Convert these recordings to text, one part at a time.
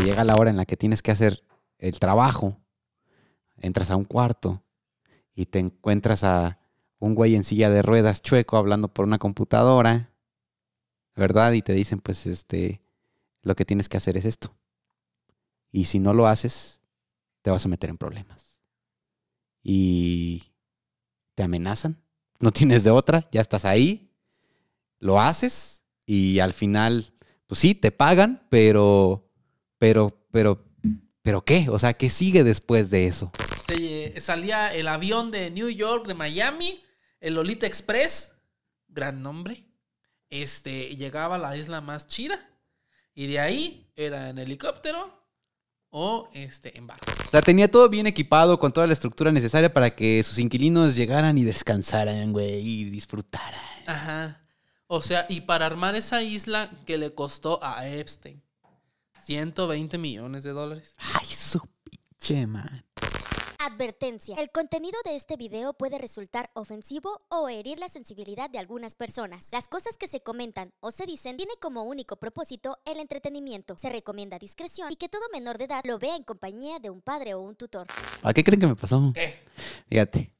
llega la hora en la que tienes que hacer el trabajo, entras a un cuarto y te encuentras a un güey en silla de ruedas chueco hablando por una computadora, ¿verdad? Y te dicen, pues, este, lo que tienes que hacer es esto. Y si no lo haces, te vas a meter en problemas. Y te amenazan, no tienes de otra, ya estás ahí, lo haces y al final, pues sí, te pagan, pero pero, pero, pero ¿qué? O sea, ¿qué sigue después de eso? Eh, salía el avión de New York, de Miami, el Lolita Express, gran nombre. Este, llegaba a la isla más chida. Y de ahí era en helicóptero o este, en barco. O sea, tenía todo bien equipado, con toda la estructura necesaria para que sus inquilinos llegaran y descansaran, güey, y disfrutaran. Ajá. O sea, y para armar esa isla que le costó a Epstein. 120 millones de dólares. Ay, su pinche man. Advertencia. El contenido de este video puede resultar ofensivo o herir la sensibilidad de algunas personas. Las cosas que se comentan o se dicen tiene como único propósito el entretenimiento. Se recomienda discreción y que todo menor de edad lo vea en compañía de un padre o un tutor. ¿A qué creen que me pasó? ¿Qué? Fíjate.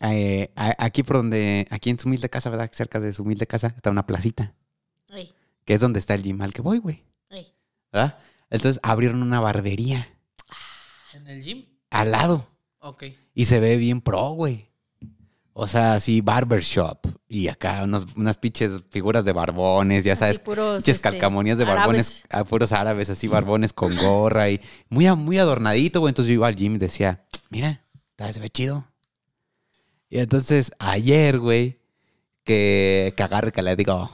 Eh, aquí por donde, aquí en su humilde casa, ¿verdad? Cerca de su humilde casa está una placita. Que es donde está el gym al que voy, güey. ¿Verdad? Entonces abrieron una barbería. ¿En el gym? Al lado. Ok. Y se ve bien pro, güey. O sea, así barbershop. Y acá unos, unas pinches figuras de barbones, ya sabes. Este, calcamonías de barbones, ah, puros árabes, así barbones con gorra y muy, muy adornadito, güey. Entonces yo iba al gym y decía, mira, se ve chido. Y entonces ayer, güey, que, que agarre que le digo,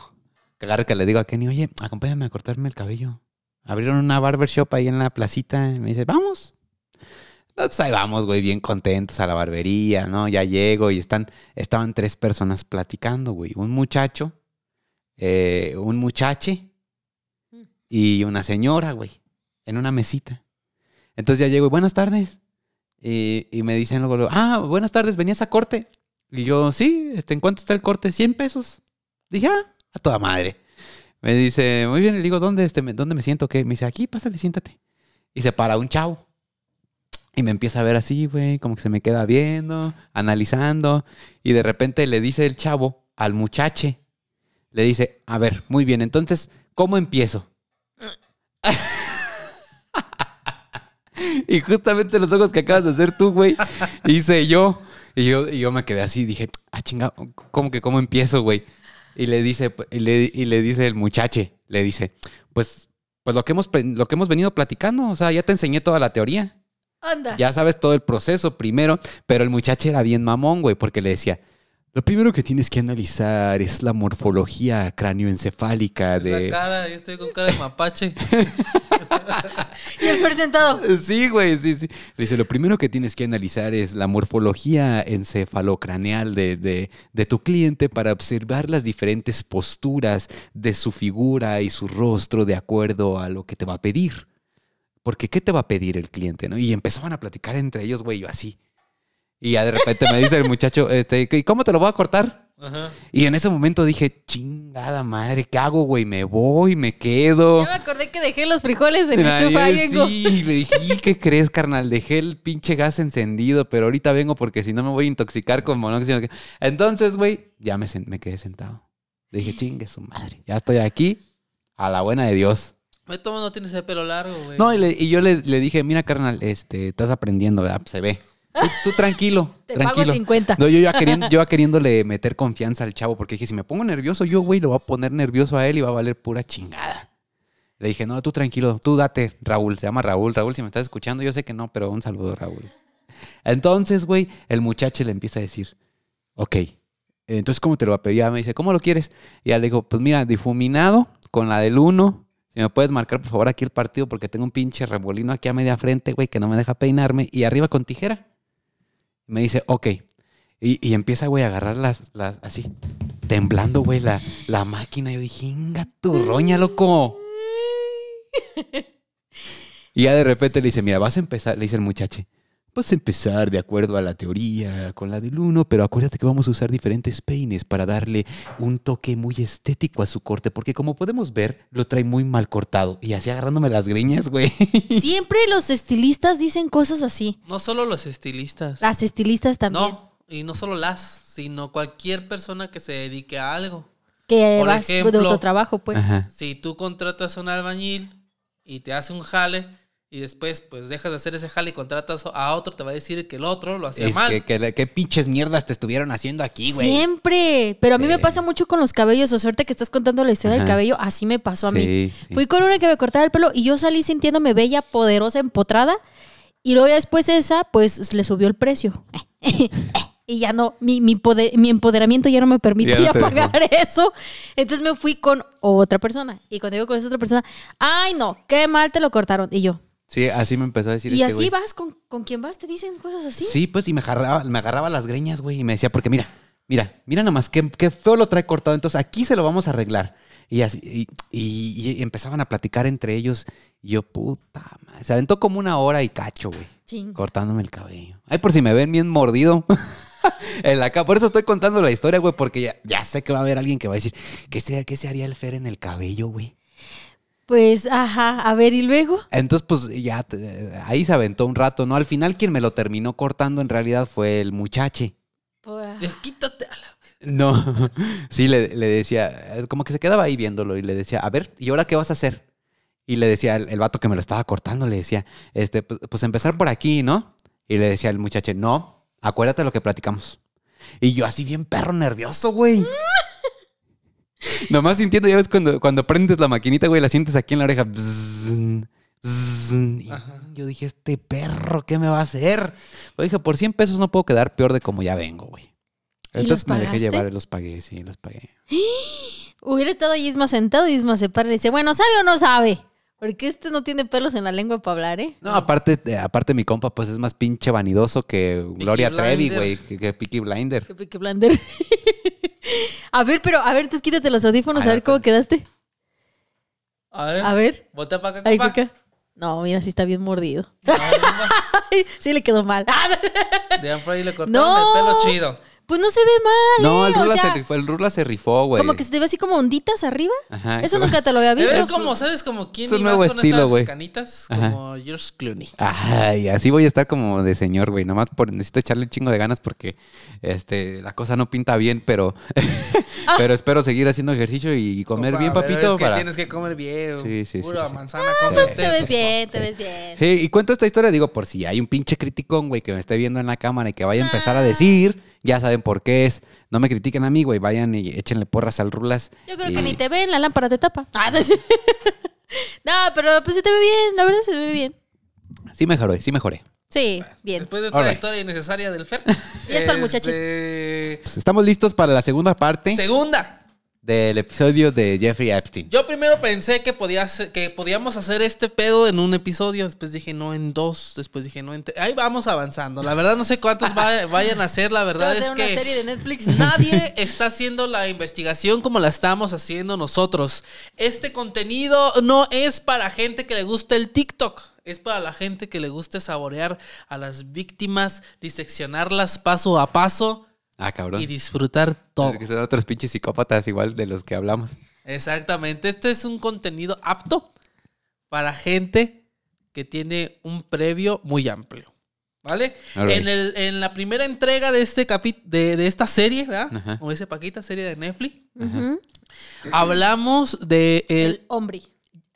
que agarre que le digo a Kenny, oye, acompáñame a cortarme el cabello. Abrieron una barbershop ahí en la placita. Y me dice, vamos. Pues ahí vamos, güey, bien contentos a la barbería, ¿no? Ya llego y están, estaban tres personas platicando, güey. Un muchacho, eh, un muchache y una señora, güey, en una mesita. Entonces ya llego y buenas tardes. Y, me dicen luego, ah, buenas tardes, venías a corte. Y yo, sí, este, ¿en cuánto está el corte? 100 pesos. Dije, ah, a toda madre. Me dice, muy bien, le digo, ¿dónde, este, dónde me siento? Me dice, aquí, pásale, siéntate. Y se para un chavo. Y me empieza a ver así, güey, como que se me queda viendo, analizando. Y de repente le dice el chavo al muchache, le dice, a ver, muy bien, entonces, ¿cómo empiezo? y justamente los ojos que acabas de hacer tú, güey, hice yo. Y yo, y yo me quedé así, dije, ah, chingado, ¿cómo que cómo empiezo, güey? Y le dice, y le, dice el muchache, le dice, pues, pues lo que hemos lo que hemos venido platicando, o sea, ya te enseñé toda la teoría. anda Ya sabes todo el proceso primero, pero el muchacho era bien mamón, güey, porque le decía, lo primero que tienes que analizar es la morfología cráneoencefálica de. La cara, yo estoy con cara de mapache. y el presentado. Sí, güey, sí, sí. dice, lo primero que tienes que analizar es la morfología encefalocraneal de, de, de tu cliente para observar las diferentes posturas de su figura y su rostro de acuerdo a lo que te va a pedir. Porque, ¿qué te va a pedir el cliente? ¿no? Y empezaban a platicar entre ellos, güey, yo así. Y ya de repente me dice el muchacho, este, ¿y cómo te lo voy a cortar? Y en ese momento dije, chingada madre, ¿qué hago, güey? Me voy, me quedo. Ya me acordé que dejé los frijoles en la estufa. Sí, y le dije, ¿qué crees, carnal? Dejé el pinche gas encendido, pero ahorita vengo porque si no me voy a intoxicar con monóxido. Entonces, güey, ya me, me quedé sentado. Le dije, chingue su madre, ya estoy aquí, a la buena de Dios. Me tomo, no tienes pelo largo, güey. No, y, yo le, dije, mira, carnal, este, estás aprendiendo, ¿verdad? Se ve. Tú, tranquilo. tranquilo. 50. No, yo iba, queriendo, yo queriéndole meter confianza al chavo porque dije, si me pongo nervioso yo, güey, lo voy a poner nervioso a él y va a valer pura chingada. Le dije, no, tú tranquilo, tú date, Raúl. Se llama Raúl. Raúl, si me estás escuchando, yo sé que no, pero un saludo, Raúl. Entonces, güey, el muchacho le empieza a decir, ok, entonces, ¿cómo te lo va a pedir? me dice, ¿cómo lo quieres? Y ya le digo, pues mira, difuminado con la del uno, Si me puedes marcar, por favor, aquí el partido, porque tengo un pinche rebolino aquí a media frente, güey, que no me deja peinarme. Y arriba con tijera. Me dice, ok. Y, empieza, güey, a agarrar las, las así, temblando, güey, la, la máquina. Yo dije, inga tu roña, loco. Y ya de repente le dice, mira, vas a empezar, le dice el muchacho, Puedes empezar de acuerdo a la teoría con la del uno, pero acuérdate que vamos a usar diferentes peines para darle un toque muy estético a su corte, porque como podemos ver, lo trae muy mal cortado y así agarrándome las greñas, güey. Siempre los estilistas dicen cosas así. No solo los estilistas. Las estilistas también. No, y no solo las, sino cualquier persona que se dedique a algo. Que Por ejemplo, de otro trabajo, pues. Si tú contratas a un albañil y te hace un jale, y después pues dejas de hacer ese jale y contratas a otro, te va a decir que el otro lo hacía mal. Que, que, pinches mierdas te estuvieron haciendo aquí, güey. Siempre. Pero a mí me pasa mucho con los cabellos. O suerte que estás contando la historia del cabello, así me pasó a mí. Fui con una que me cortaba el pelo y yo salí sintiéndome bella, poderosa, empotrada. Y luego después esa, pues le subió el precio. y ya no, mi, mi empoderamiento ya no me permitía pagar eso. Entonces me fui con otra persona. Y cuando digo con esa otra persona, ay no, qué mal te lo cortaron. Y yo, Sí, así me empezó a decir. Y este así vas, ¿con, ¿con quién vas? ¿Te dicen cosas así? Sí, pues, y me agarraba, me agarraba las greñas, güey, y me decía, porque mira, mira, mira nomás, qué, qué feo lo trae cortado, entonces aquí se lo vamos a arreglar. Y, así, y, y, empezaban a platicar entre ellos. Y yo, puta madre. Se aventó como una hora y cacho, güey. Cortándome el cabello. Ay, por si me ven bien mordido. en la Por eso estoy contando la historia, güey, porque ya, sé que va a haber alguien que va a decir, ¿qué se, qué se haría el Fer en el cabello, güey? Pues, ajá, a ver, ¿y luego? Entonces, pues ya, ahí se aventó un rato, ¿no? Al final quien me lo terminó cortando en realidad fue el muchache. Pues, Quítate No, sí, le, decía, como que se quedaba ahí viéndolo y le decía, a ver, ¿y ahora qué vas a hacer? Y le decía, el, el vato que me lo estaba cortando, le decía, este, pues, pues empezar por aquí, ¿no? Y le decía el muchacho, no, acuérdate lo que platicamos. Y yo así bien perro nervioso, güey. Nomás sintiendo, ya ves, cuando, cuando prendes la maquinita, güey, la sientes aquí en la oreja. yo dije, este perro, ¿qué me va a hacer? dije, por 100 pesos no puedo quedar peor de como ya vengo, güey. Entonces me dejé llevar, y los pagué, sí, los pagué. Hubiera estado ahí Isma sentado y Isma se para y dice, bueno, ¿sabe o no sabe? Porque este no tiene pelos en la lengua para hablar, ¿eh? No, aparte, eh, aparte mi compa, pues es más pinche vanidoso que Gloria Trevi, güey, que, que Blinder. Que Blinder. A ver, pero, a ver, entonces quítate los audífonos, a, ver, cómo quedaste. A ver. A para acá, No, mira, sí está bien mordido. sí le quedó mal. De ahí le cortaron el pelo chido. Pues no se ve mal. No, ¿eh? el eh, se, rifó, el Rula se rifó, güey. Como que se te ve así como onditas arriba. Ajá. Eso nunca te lo había visto. Es como, ¿sabes? Como quién es un nuevo con estilo, güey. canitas como George Clooney. Ay, así voy a estar como de señor, güey. Nomás por, necesito echarle el chingo de ganas porque este, la cosa no pinta bien, pero, pero espero seguir haciendo ejercicio y comer bien, papito. Pero es que tienes que comer bien. Sí, sí, pura sí, manzana ah, pues Te ves bien, te ves bien. Sí, y cuento esta historia, digo, por si hay un pinche criticón, güey, que me esté viendo en la cámara y que vaya a empezar a ah. decir ya saben por qué es. No me critiquen a mí, güey. Vayan y échenle porras al Rulas. Yo creo que ni te ven, la lámpara te tapa. Ah, no, pero pues se te ve bien, la verdad se te ve bien. Sí mejoré, sí mejoré. Sí, bien. Después de esta historia innecesaria del Fer. ya está el muchacho. Este, pues, estamos listos para la segunda parte. Segunda del episodio de Jeffrey Epstein. Yo primero pensé que, podía que podíamos hacer este pedo en un episodio, después dije no en dos, después dije no en tres. Ahí vamos avanzando. La verdad no sé cuántos vayan a hacer, la verdad es que serie de Netflix? nadie está haciendo la investigación como la estamos haciendo nosotros. Este contenido no es para gente que le gusta el TikTok es para la gente que le guste saborear a las víctimas, diseccionarlas paso a paso Ah, cabrón. Y disfrutar todo. son otros pinches psicópatas igual de los que hablamos. Exactamente. Este es un contenido apto para gente que tiene un previo muy amplio. ¿Vale? En, la primera entrega de, este de, esta serie, ¿verdad? O ese Paquita, serie de Netflix. Hablamos de el, hombre.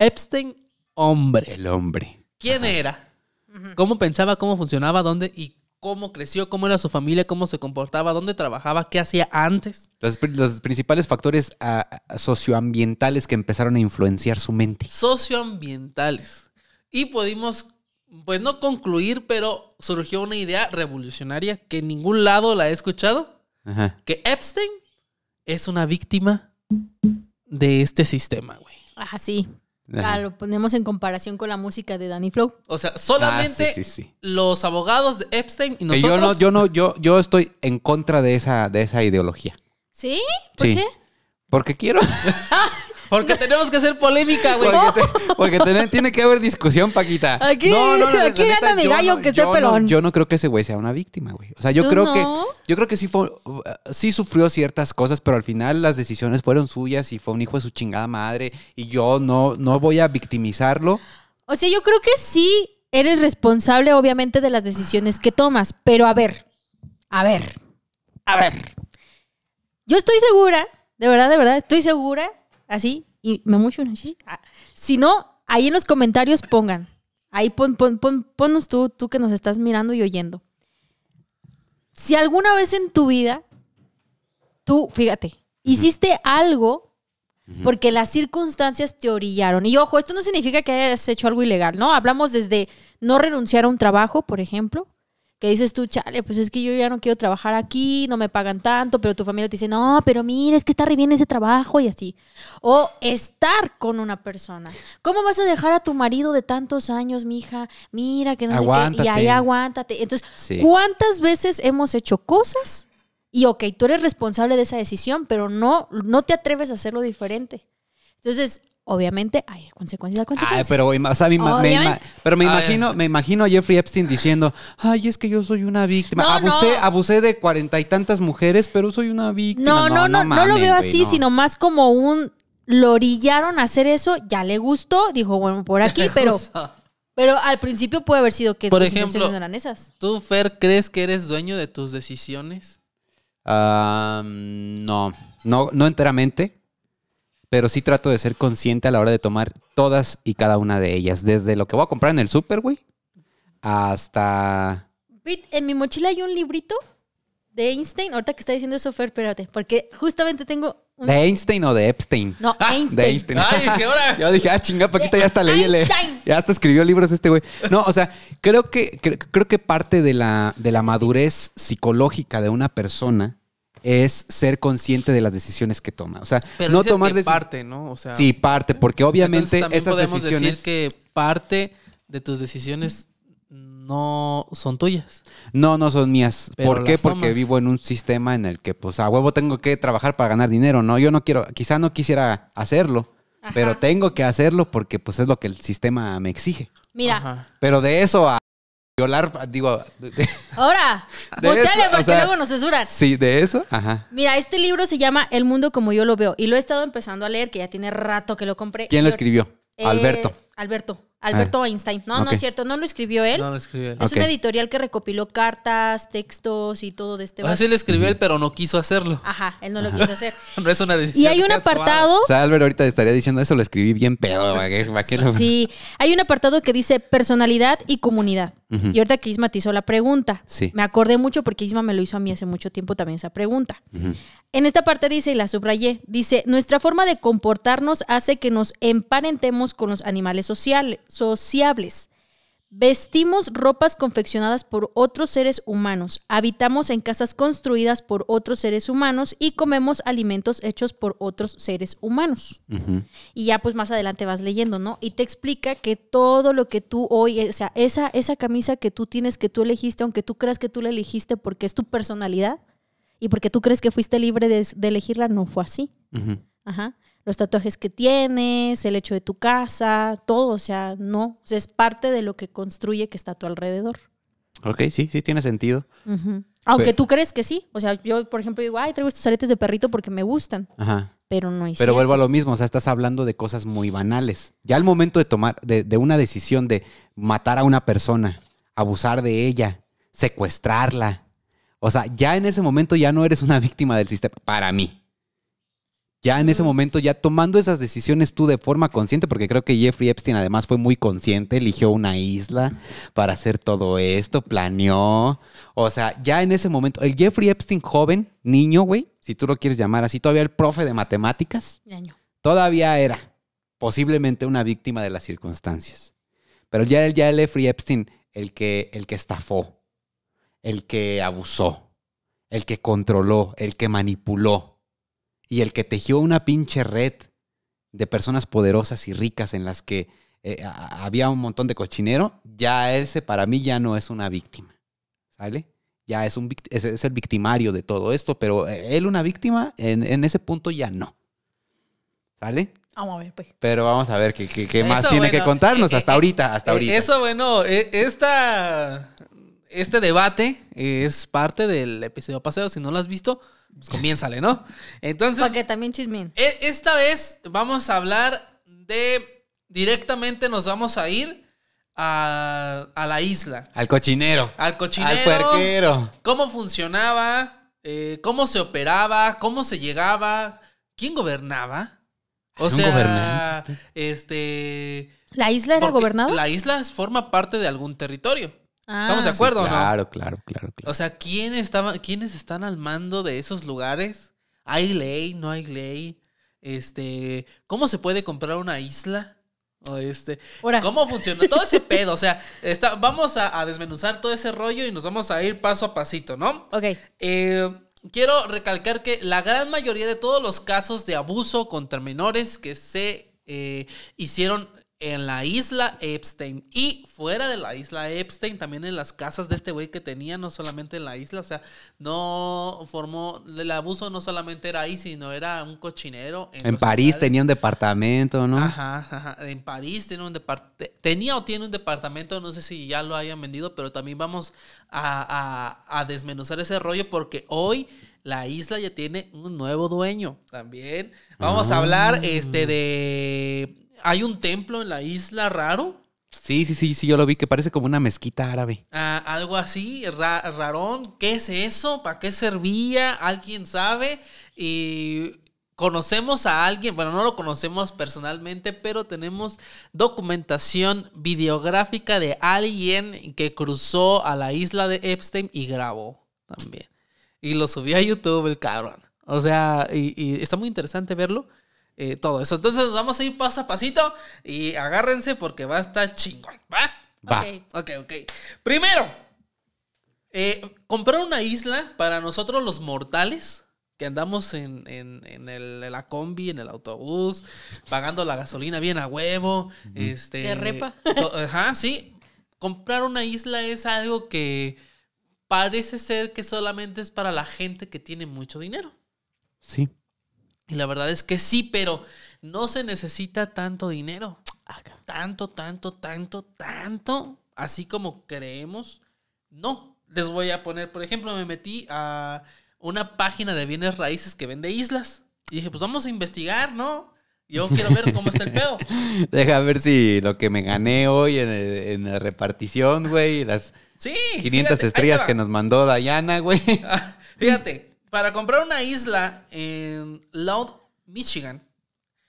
Epstein hombre. El hombre. ¿Quién era? ¿Cómo pensaba? ¿Cómo funcionaba? ¿Dónde? ¿Y cómo creció, cómo era su familia, cómo se comportaba, dónde trabajaba, qué hacía antes. Los, principales factores ah, ah, socioambientales que empezaron a influenciar su mente. Socioambientales. Y pudimos, pues no concluir, pero surgió una idea revolucionaria que en ningún lado la he escuchado, que Epstein es una víctima de este sistema, güey. Ajá, sí. Claro, lo ponemos en comparación con la música de Danny Flow. O sea, solamente ah, los abogados de Epstein y nosotros. yo no, yo no, yo, yo estoy en contra de esa, de esa ideología. ¿Sí? ¿Por qué? Porque quiero. Porque tenemos que hacer polémica, güey. Porque, tiene que haber discusión, Paquita. Aquí, no, aquí gana mi gallo que esté pelón. yo no creo que ese güey sea una víctima, güey. O sea, yo creo que yo creo que sí fue, sí sufrió ciertas cosas, pero al final las decisiones fueron suyas y fue un hijo de su chingada madre y yo no, no voy a victimizarlo. O sea, yo creo que sí eres responsable, obviamente, de las decisiones que tomas, pero a ver, a ver, a ver. Yo estoy segura, de verdad, de verdad, estoy segura así, y me mucho una ah, Si no, ahí en los comentarios pongan. Ahí pon, pon, pon, ponnos tú, tú que nos estás mirando y oyendo. Si alguna vez en tu vida, tú, fíjate, hiciste algo porque las circunstancias te orillaron. Y ojo, esto no significa que hayas hecho algo ilegal, ¿no? Hablamos desde no renunciar a un trabajo, por ejemplo, que dices tú, chale, pues es que yo ya no quiero trabajar aquí, no me pagan tanto, pero tu familia te dice, no, pero mira, es que está re bien ese trabajo y así. O estar con una persona. ¿Cómo vas a dejar a tu marido de tantos años, mija? Mira, que no sé qué, y ahí aguántate. Entonces, ¿cuántas veces hemos hecho cosas? Y ok, tú eres responsable de esa decisión, pero no, no te atreves a hacerlo diferente. Entonces, obviamente hay consecuencias, consecuencias. pero, me, pero ah, me imagino, me imagino a Jeffrey Epstein diciendo, ay, es que yo soy una víctima. abusé, abusé de cuarenta y tantas mujeres, pero soy una víctima. No, no, no, no, lo veo así, sino más como un lo orillaron a hacer eso, ya le gustó, dijo, bueno, por aquí, pero. Pero al principio puede haber sido que por ejemplo, no eran esas. ¿Tú, Fer, crees que eres dueño de tus decisiones? Ah, no, no, no enteramente pero sí trato de ser consciente a la hora de tomar todas y cada una de ellas. Desde lo que voy a comprar en el super, güey, hasta... En mi mochila hay un librito de Einstein. Ahorita que está diciendo eso, Fer, espérate, porque justamente tengo ¿De Einstein o de Epstein? No, Einstein. De Einstein. Ay, ¿qué hora? Yo dije, ah, chinga, Paquita, ya hasta leí. Einstein. Ya hasta escribió libros este güey. No, o sea, creo que, que parte de la, de la madurez psicológica de una persona es ser consciente de las decisiones que toma. O sea, no tomar de parte, ¿no? O sea, sí, parte, porque obviamente entonces esas podemos decir que parte de tus decisiones no son tuyas. No, no son mías. ¿Por qué? Porque vivo en un sistema en el que, pues, a huevo tengo que trabajar para ganar dinero, ¿no? Yo no quiero, quizá no quisiera hacerlo. Pero tengo que hacerlo porque pues es lo que el sistema me exige. Mira. Pero de eso a violar, digo. Ahora, volteale porque luego nos censuran. Sí, de eso. Ajá. Mira, este libro se llama El mundo como yo lo veo y lo he estado empezando a leer, que ya tiene rato que lo compré. ¿Quién lo escribió? Eh, Alberto. Alberto. Alberto ah. Einstein. No, no es cierto, no lo escribió él. No lo escribió Es un una editorial que recopiló cartas, textos y todo de este. Así ah, lo escribió él, pero no quiso hacerlo. Ajá, él no lo quiso hacer. no es una decisión. Y hay un apartado. O sea, Albert ahorita estaría diciendo eso, lo escribí bien pedo. sí, hay un apartado que dice personalidad y comunidad. Y ahorita que Isma te hizo la pregunta. Sí. Me acordé mucho porque Isma me lo hizo a mí hace mucho tiempo también esa pregunta. En esta parte dice, y la subrayé, dice, nuestra forma de comportarnos hace que nos emparentemos con los animales sociales, sociables. Vestimos ropas confeccionadas por otros seres humanos, habitamos en casas construidas por otros seres humanos y comemos alimentos hechos por otros seres humanos. Y ya pues más adelante vas leyendo, ¿no? Y te explica que todo lo que tú hoy, o sea, esa, esa camisa que tú tienes, que tú elegiste, aunque tú creas que tú la elegiste porque es tu personalidad, y porque tú crees que fuiste libre de, elegirla, no fue así. Ajá. Los tatuajes que tienes, el hecho de tu casa, todo, o sea, no, o sea, es parte de lo que construye que está a tu alrededor. Ok, sí, sí tiene sentido. Aunque tú crees que sí, o sea, yo por ejemplo digo, ay, traigo estos aretes de perrito porque me gustan. Ajá. Pero no es Pero vuelvo a lo mismo, o sea, estás hablando de cosas muy banales. Ya al momento de tomar, de, de una decisión de matar a una persona, abusar de ella, secuestrarla, o sea, ya en ese momento ya no eres una víctima del sistema, para mí. Ya en ese mm. momento, ya tomando esas decisiones tú de forma consciente, porque creo que Jeffrey Epstein además fue muy consciente, eligió una isla para hacer todo esto, planeó. O sea, ya en ese momento, el Jeffrey Epstein joven, niño, güey, si tú lo quieres llamar así, todavía el profe de matemáticas, todavía era posiblemente una víctima de las circunstancias. Pero ya, el, ya Jeffrey Epstein, el que, el que estafó, el que abusó, el que controló, el que manipuló y el que tejió una pinche red de personas poderosas y ricas en las que eh, había un montón de cochinero, ya ese para mí ya no es una víctima, ¿sale? Ya es, un, es, el victimario de todo esto, pero eh, él una víctima en, ese punto ya no, ¿sale? Vamos a ver, pues. Pero vamos a ver qué, más tiene que contarnos eh, hasta ahorita, hasta ahorita. Eso, bueno, esta este debate es parte del episodio pasado. Si no lo has visto, pues comiénzale, ¿no? Entonces. Porque también chismín. E, esta vez vamos a hablar de. Directamente nos vamos a ir a, a la isla. Al cochinero. Al cochinero. Al puerquero. Cómo funcionaba, eh, cómo se operaba, cómo se llegaba, quién gobernaba. O este. ¿La isla era gobernada? La isla forma parte de algún territorio. ¿Estamos de ah, acuerdo claro, no? Claro, claro, claro, O sea, ¿quién estaba, ¿quiénes están al mando de esos lugares? ¿Hay ley? ¿No hay ley? Este, ¿Cómo se puede comprar una isla? O este, ¿Cómo funciona? Todo ese pedo, o sea, está, vamos a, desmenuzar todo ese rollo y nos vamos a ir paso a pasito, ¿no? Ok. Eh, quiero recalcar que la gran mayoría de todos los casos de abuso contra menores que se eh, hicieron en la isla Epstein y fuera de la isla Epstein, también en las casas de este güey que tenía, no solamente en la isla, o sea, no formó, el abuso no solamente era ahí, sino era un cochinero. En, París tenía un departamento, ¿no? Ajá, ajá, en París tenía un departamento, tenía o tiene un departamento, no sé si ya lo hayan vendido, pero también vamos a, desmenuzar ese rollo porque hoy la isla ya tiene un nuevo dueño también. Vamos a hablar este mm. de hay un templo en la isla raro. Sí, sí, sí, sí, yo lo vi, que parece como una mezquita árabe. Ah, algo así, rarón. ¿Qué es eso? ¿Para qué servía? ¿Alguien sabe? Y conocemos a alguien, bueno, no lo conocemos personalmente, pero tenemos documentación videográfica de alguien que cruzó a la isla de Epstein y grabó también. Y lo subió a YouTube el cabrón. O sea, y está muy interesante verlo. Eh, todo eso. Entonces nos vamos a ir paso a pasito y agárrense porque va a estar chingón, ¿va? Va. Ok, ok. Primero, eh, comprar una isla para nosotros los mortales que andamos en, la combi, en el autobús, pagando la gasolina bien a huevo. este, repa. Ajá, sí. Comprar una isla es algo que parece ser que solamente es para la gente que tiene mucho dinero. Sí. Y la verdad es que sí, pero no se necesita tanto dinero. Ah, tanto, tanto, tanto, tanto, así como creemos. No, les voy a poner, por ejemplo, me metí a una página de bienes raíces que vende islas. Y dije, pues vamos a investigar, ¿no? Yo quiero ver cómo está el pedo. Deja ver si lo que me gané hoy en, la repartición, güey, las sí, 500 estrellas que nos mandó Dayana, güey. Ah, fíjate, para comprar una isla en Loud, Michigan.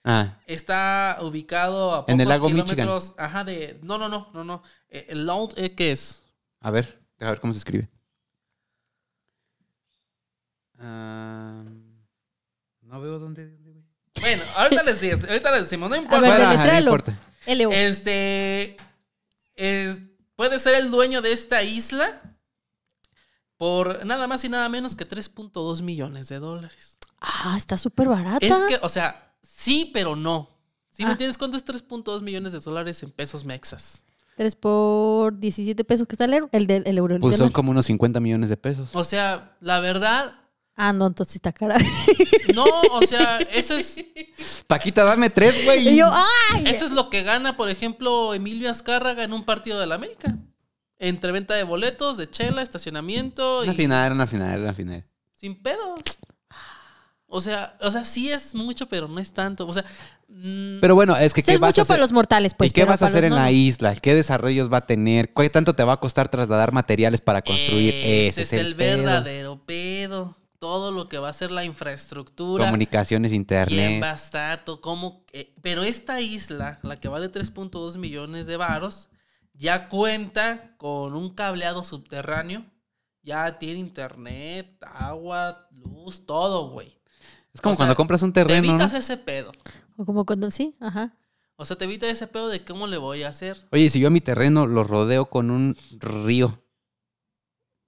Ah. Está ubicado a pocos en kilómetros, Ajá, de. No, no, no, no, no. Eh, el Loud, eh, ¿qué es? A ver, déjame ver cómo se escribe. no veo dónde. Bueno, ahorita les, ahorita les decimos, no importa. Ver, no Este. Es, puede ser el dueño de esta isla por nada más y nada menos que 3.2 millones de dólares. Ah, está súper barata. Es que, o sea, sí, pero no. ¿Si me ah. entiendes? ¿Cuánto es 3.2 millones de dólares en pesos mexas? 3 por 17 pesos que está el, euro. El, euro. pues son como unos 50 millones de pesos. O sea, la verdad. Ah, no, entonces está cara. No, o sea, eso es. Paquita, dame tres, güey. Eso es lo que gana, por ejemplo, Emilio Azcárraga en un partido de la América. Entre venta de boletos, de chela, estacionamiento. Una final final, una final, una final. Sin pedos. O sea, o sea, sí es mucho, pero no es tanto. O sea, mm, pero bueno, es que ¿qué es mucho para los mortales, pues. ¿Y qué vas a hacer en la isla? ¿Qué desarrollos va a tener? ¿Cuánto tanto te va a costar trasladar materiales para construir? Ese, Ese es, el, verdadero pedo. Todo lo que va a ser la infraestructura. Comunicaciones, internet. ¿Quién va a estar? ¿Cómo? Eh, pero esta isla, la que vale 3.2 millones de varos, ya cuenta con un cableado subterráneo. Ya tiene internet, agua, luz, todo, güey. Es como cuando compras un terreno. Te evitas ese pedo. O como cuando sí, ajá. O sea, te evitas ese pedo de cómo le voy a hacer. Oye, si yo a mi terreno lo rodeo con un río.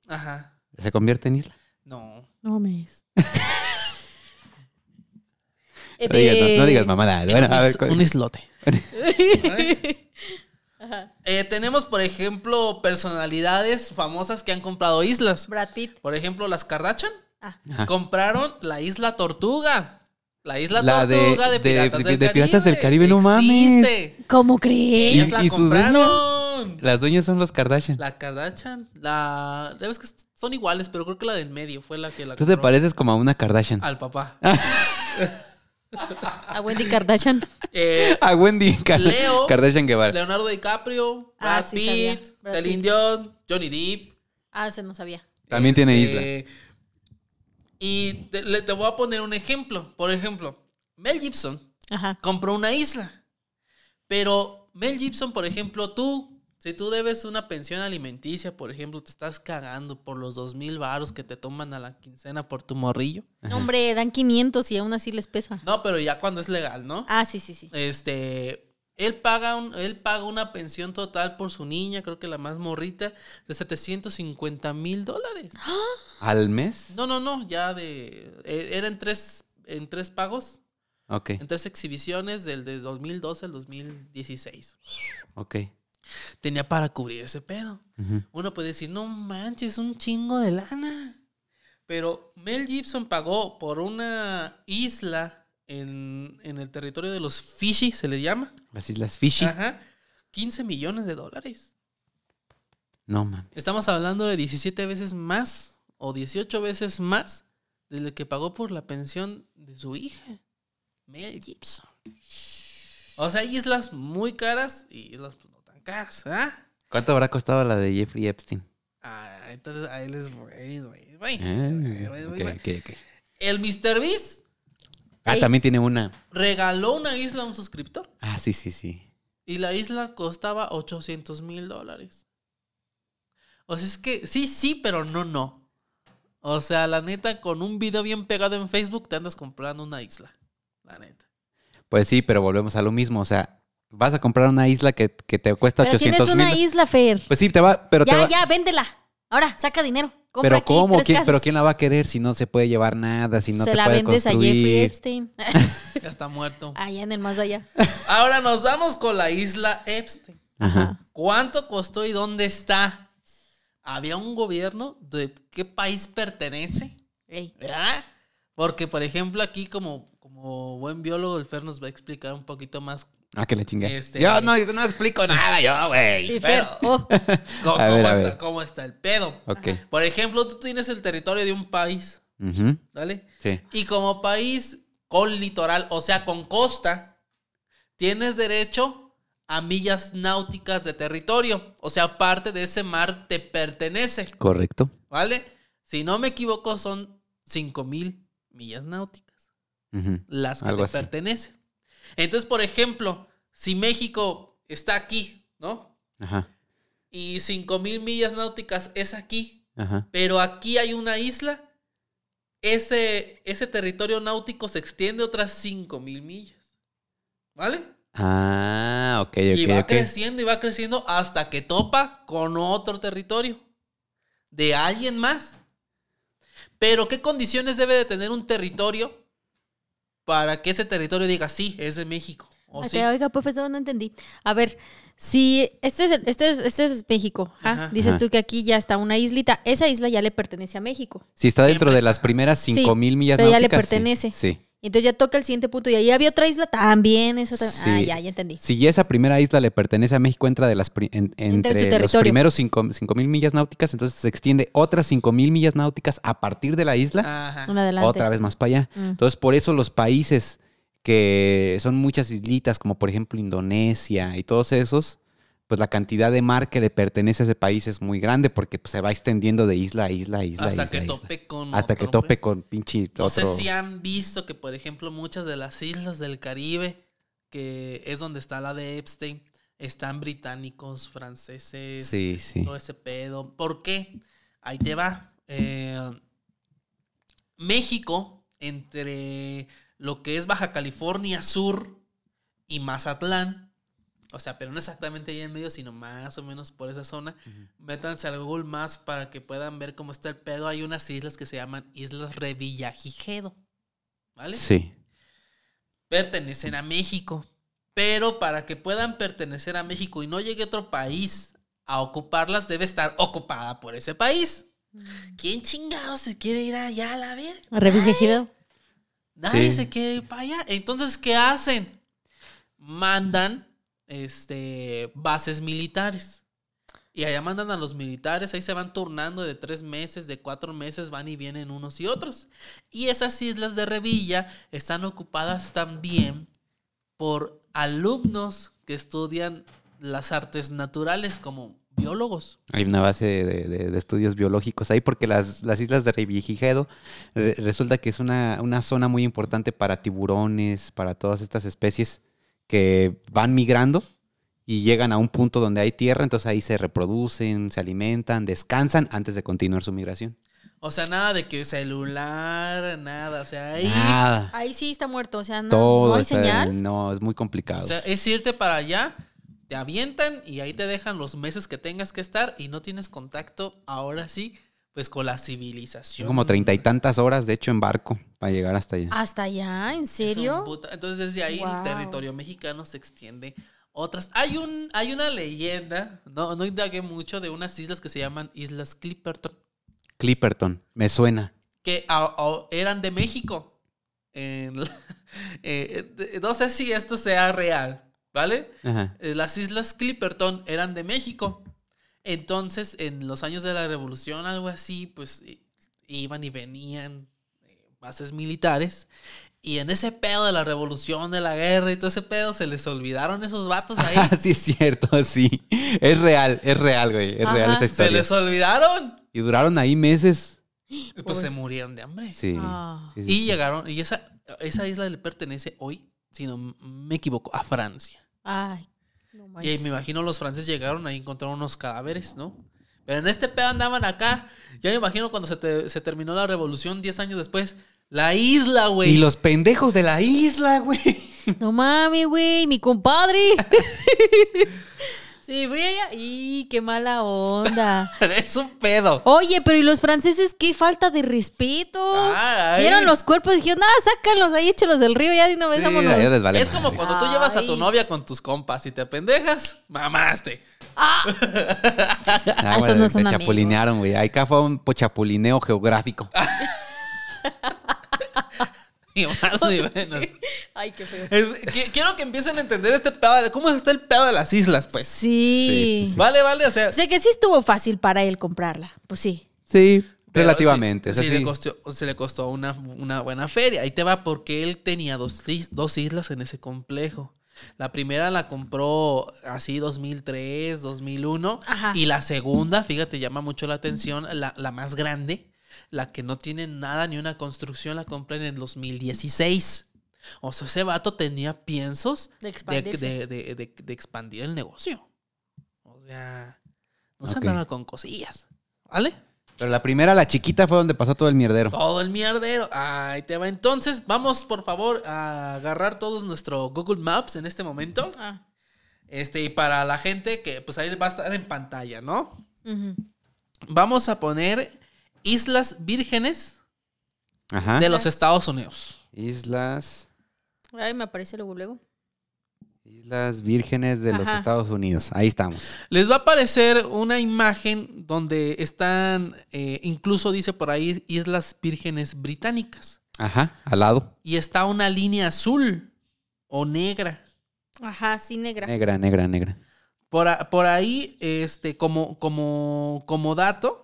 Ajá. ¿Se convierte en isla? No. No me es. no, digas, no, eh, mamada. a ver, un islote. Eh, tenemos, por ejemplo, personalidades famosas que han comprado islas. Brad Por ejemplo, las Kardashian. Ah. Compraron la isla Tortuga. La isla Tortuga de, Piratas, del, Caribe. del no mames. ¿Cómo crees? compraron. Las dueñas son los Kardashian. La Kardashian, la... Debes que son iguales, pero creo que la del medio fue la que la Tú te pareces como a una Kardashian. Al papá. A Wendy Kardashian. Eh, a Wendy Leo, Kardashian Leonardo DiCaprio, ah, Brad, Pitt, Johnny Depp. Ah, se no sabía. También tiene este, isla. Y te, voy a poner un ejemplo. Por ejemplo, Mel Gibson compró una isla. Pero Mel Gibson, por ejemplo, tú si tú debes una pensión alimenticia, por ejemplo, te estás cagando por los dos mil varos que te toman a la quincena por tu morrillo. No, hombre, dan 500 y aún así les pesa. No, pero ya cuando es legal, ¿no? Ah, sí, sí, sí. Este, él paga, un, él paga una pensión total por su niña, creo que la más morrita, de 750 mil dólares. ¿Al mes? No, no, no, ya de... E, era en tres, en tres pagos. Ok. En tres exhibiciones del de 2012 al 2016. Ok tenía para cubrir ese pedo. Uno puede decir, no manches, un chingo de lana. Pero Mel Gibson pagó por una isla en, el territorio de los Fishy, se le llama. Las islas Fishy. Ajá. 15 millones de dólares. No mames. Estamos hablando de 17 veces más o 18 veces más de lo que pagó por la pensión de su hija, Mel Gibson. O sea, hay islas muy caras y islas ¿ah? ¿Cuánto habrá costado la de Jeffrey Epstein? Ah, entonces ahí les güey, güey. Ah, El Mr. Beast. Ah, también tiene una. Regaló una isla a un suscriptor. Ah, sí, sí, sí. Y la isla costaba 800 mil dólares. O sea, es que sí, sí, pero no, no. O sea, la neta, con un video bien pegado en Facebook te andas comprando una isla. La neta. Pues sí, pero volvemos a lo mismo. O sea, vas a comprar una isla que, te cuesta 800 mil. Pero tienes una isla, Fer. Pues sí, te va, pero ya, te Ya, véndela. Ahora, saca dinero. pero cómo, ¿Quién, pero quién la va a querer si no se puede llevar nada, si no se la vendes a Jeffrey Epstein. ya está muerto. Allá en el más allá. Ahora nos vamos con la isla Epstein. Ajá. ¿Cuánto costó y dónde está? Había un gobierno de qué país pertenece, Porque por ejemplo aquí como como buen biólogo el Fer nos va a explicar un poquito más Ah, que le chingue. Este, yo no, explico nada, yo, güey. Pero, ¿cómo, está, el pedo? Por ejemplo, tú tienes el territorio de un país, ¿vale? Sí. Y como país con litoral, o sea, con costa, tienes derecho a millas náuticas de territorio. O sea, parte de ese mar te pertenece. Correcto. ¿Vale? Si no me equivoco, son 5 mil millas náuticas. Las que te pertenecen. Entonces, por ejemplo, si México está aquí, ¿no? Ajá. Y 5.000 millas náuticas es aquí, Ajá. pero aquí hay una isla, ese, ese territorio náutico se extiende otras 5.000 millas, ¿vale? Ah, ok, Y va creciendo y va creciendo hasta que topa con otro territorio de alguien más. Pero ¿qué condiciones debe de tener un territorio para que ese territorio diga, sí, es de México. O sea, Oiga, profesor, no entendí. A ver, si este es, este, este es, México, ¿ah? dices tú que aquí ya está una islita, esa isla ya le pertenece a México. Si está dentro de las primeras 5.000 mil millas pero ya le pertenece. sí entonces ya toca el siguiente punto y ahí había otra isla también. Esa Ah, ya, ya entendí. Si esa primera isla le pertenece a México, entra de las entre, los primeros 5.000 millas náuticas, entonces se extiende otras 5.000 millas náuticas a partir de la isla. otra vez más para allá. Mm. Entonces, por eso los países que son muchas islitas, como por ejemplo Indonesia y todos esos, pues la cantidad de mar que le pertenece a ese país es muy grande porque pues, se va extendiendo de isla a isla a isla. Hasta que tope con... Hasta que tope con pinche... No sé si han visto que, por ejemplo, muchas de las islas del Caribe, que es donde está la de Epstein, están británicos, franceses, todo ese pedo. ¿Por qué? Ahí te va. Eh, México, entre lo que es Baja California Sur y Mazatlán, o sea, pero no exactamente ahí en medio, sino más o menos por esa zona. Métanse al Google Maps para que puedan ver cómo está el pedo. Hay unas islas que se llaman Islas Revillagigedo. ¿Vale? Sí. Pertenecen a México. Pero para que puedan pertenecer a México y no llegue otro país a ocuparlas, debe estar ocupada por ese país. Mm. ¿Quién chingado se quiere ir allá a la verga? A Revillagigedo. Nadie se quiere ir para allá. Entonces, ¿qué hacen? Mandan este, bases militares. Y allá mandan a los militares, ahí se van turnando de tres meses, de cuatro meses, van y vienen unos y otros. Y esas islas de Revilla están ocupadas también por alumnos que estudian las artes naturales como biólogos. Hay una base de, estudios biológicos ahí, porque las, islas de Revillagigedo eh, resulta que es una, una, zona muy importante para tiburones, para todas estas especies que van migrando y llegan a un punto donde hay tierra, entonces ahí se reproducen, se alimentan, descansan antes de continuar su migración. O sea, nada de que celular, nada, o sea, ahí... Ahí sí está muerto, o sea, no, no hay señal. No, es muy complicado. O sea, es irte para allá, te avientan y ahí te dejan los meses que tengas que estar y no tienes contacto ahora sí pues con la civilización. Como treinta y tantas horas, de hecho, en barco para llegar hasta allá. ¿Hasta allá? ¿En serio? Entonces, desde ahí el territorio mexicano se extiende. Otras. Hay, un, hay una leyenda, no, no indagué mucho, de unas islas que se llaman Islas Clipperton. Clipperton, me suena. Que eran de México. Eh, eh, no sé si esto sea real, ¿vale? Eh, las Islas Clipperton eran de México. Entonces, en los años de la revolución, algo así, pues iban y venían eh, bases militares. Y en ese pedo de la revolución, de la guerra y todo ese pedo, se les olvidaron esos vatos ahí. Ah, sí, es cierto, sí. Es real, es real, güey. Es real esa historia. Se les olvidaron. Y duraron ahí meses. Pues, se pues. murieron de hambre. Sí. Ah. y llegaron, y esa, esa isla le pertenece hoy, si no me equivoco, a Francia. Ay, y me imagino los franceses llegaron ahí y encontraron unos cadáveres, ¿no? Pero en este pedo andaban acá. Ya me imagino cuando se, se terminó la revolución 10 años después. La isla, güey. Y los pendejos de la isla, güey. No mames, güey, mi compadre. Sí, voy allá. ¡Y qué mala onda! es un pedo. Oye, pero ¿y los franceses qué falta de respeto? Vieron los cuerpos y dijeron, ah, sácalos ahí, échelos del río, ya y no sí, es como cuando tú llevas a tu novia con tus compas y te pendejas, mamaste. ¡Ah! ah, ah bueno, Estos no son chapulinearon, güey. Ahí Acá fue un chapulineo geográfico. Ay, quiero que empiecen a entender este pedo. De, ¿Cómo está el pedo de las islas, pues? Sí. Vale, vale, o sea. sé que sí estuvo fácil para él comprarla. Pues sí. Sí. relativamente. Sí, se le costó una, buena feria. Ahí te va porque él tenía dos, islas en ese complejo. La primera la compró así 2003, 2001. Y la segunda, fíjate, llama mucho la atención, la, la más grande la que no tiene nada ni una construcción, la compren en el 2016. O sea, ese vato tenía piensos de, expandir el negocio. O sea, no se andaba con cosillas. ¿Vale? Pero la primera, la chiquita, fue donde pasó todo el mierdero. Todo el mierdero. Ahí te va. Entonces, vamos por favor a agarrar todos nuestro Google Maps en este momento. Ah. Este, y para la gente que, pues ahí va a estar en pantalla, ¿no? Vamos a poner Islas Vírgenes de los Estados Unidos. Islas. Ay, me aparece luego luego. Islas Vírgenes de los Estados Unidos. Ahí estamos. Les va a aparecer una imagen donde están, eh, incluso dice por ahí, Islas Vírgenes Británicas. Ajá, al lado. Y está una línea azul o negra. Ajá, sí, negra. Negra, negra, negra. Por, por ahí, este, como, como, como dato,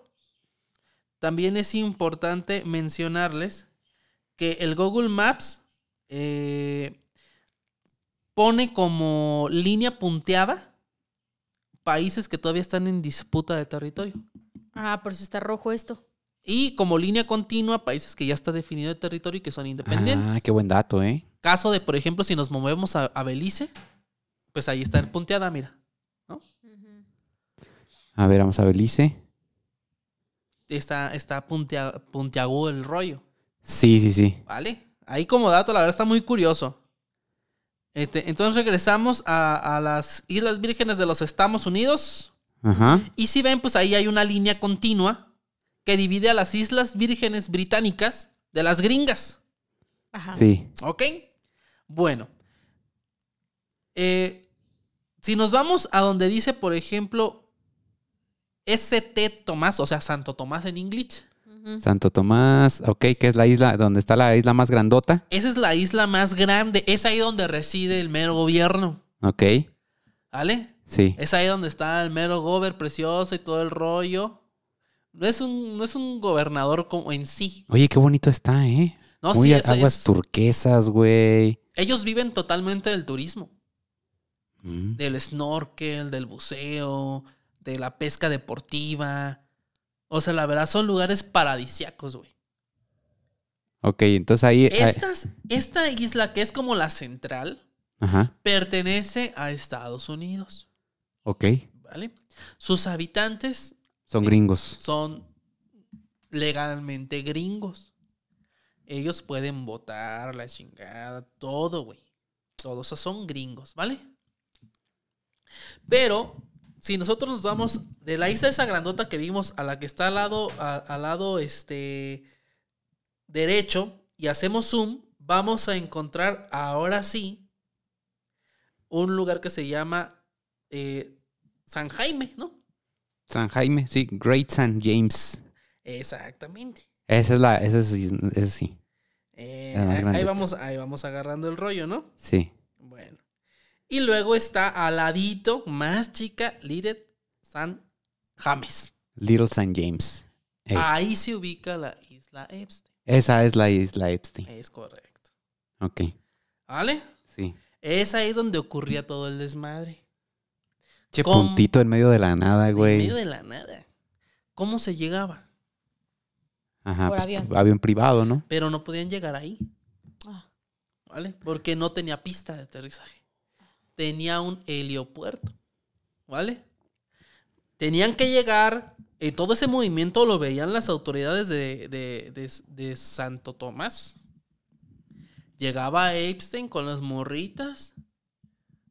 también es importante mencionarles que el Google Maps eh, pone como línea punteada países que todavía están en disputa de territorio. Ah, por eso está rojo esto. Y como línea continua, países que ya está definido de territorio y que son independientes. Ah, qué buen dato, ¿eh? Caso de, por ejemplo, si nos movemos a, Belice, pues ahí está punteada, mira. ¿no? A ver, vamos a Belice está, está puntiagudo el rollo. Sí, sí, sí. Vale. Ahí como dato, la verdad está muy curioso. Este, entonces regresamos a, las Islas Vírgenes de los Estados Unidos. Ajá. Y si ven, pues ahí hay una línea continua que divide a las Islas Vírgenes Británicas de las gringas. Ajá. Sí. ¿Ok? Bueno. Eh, si nos vamos a donde dice, por ejemplo, ST Tomás, o sea, Santo Tomás en inglés. Santo Tomás, ok, que es la isla donde está la isla más grandota. Esa es la isla más grande, es ahí donde reside el mero gobierno. Ok. ¿Vale? Sí. Es ahí donde está el mero gober precioso y todo el rollo. No es un, no es un gobernador como en sí. Oye, qué bonito está, ¿eh? No, Muy aguas turquesas, güey. Ellos viven totalmente del turismo. Mm. Del snorkel, del buceo, de la pesca deportiva. O sea, la verdad son lugares paradisiacos, güey. Ok, entonces ahí... Estas, Esta isla que es como la central, pertenece a Estados Unidos. Ok. ¿Vale? Sus habitantes... Son gringos. Son legalmente gringos. Ellos pueden votar, la chingada, todo, güey. Todos son gringos, ¿vale? Pero si nosotros nos vamos de la isla esa grandota que vimos a la que está al lado, al lado este, derecho y hacemos zoom, vamos a encontrar ahora sí un lugar que se llama eh, San Jaime, ¿no? San Jaime, sí, Great San James. Exactamente. Esa es la, esa, es, esa sí. Eh, ahí, vamos, ahí vamos agarrando el rollo, ¿no? Sí. Y luego está al ladito, más chica, Little San James. Little San James. Eh, ahí se ubica la isla Epstein. Esa es la isla Epstein. Es correcto. Ok. ¿Vale? Sí. Es ahí donde ocurría todo el desmadre. Che, puntito en medio de la nada, güey. En medio de la nada. ¿Cómo se llegaba? Ajá, pues, avión. avión privado, ¿no? Pero no podían llegar ahí. Ah. ¿Vale? Porque no tenía pista de aterrizaje tenía un heliopuerto, ¿vale? Tenían que llegar, y eh, todo ese movimiento lo veían las autoridades de, Santo Tomás. Llegaba Epstein con las morritas,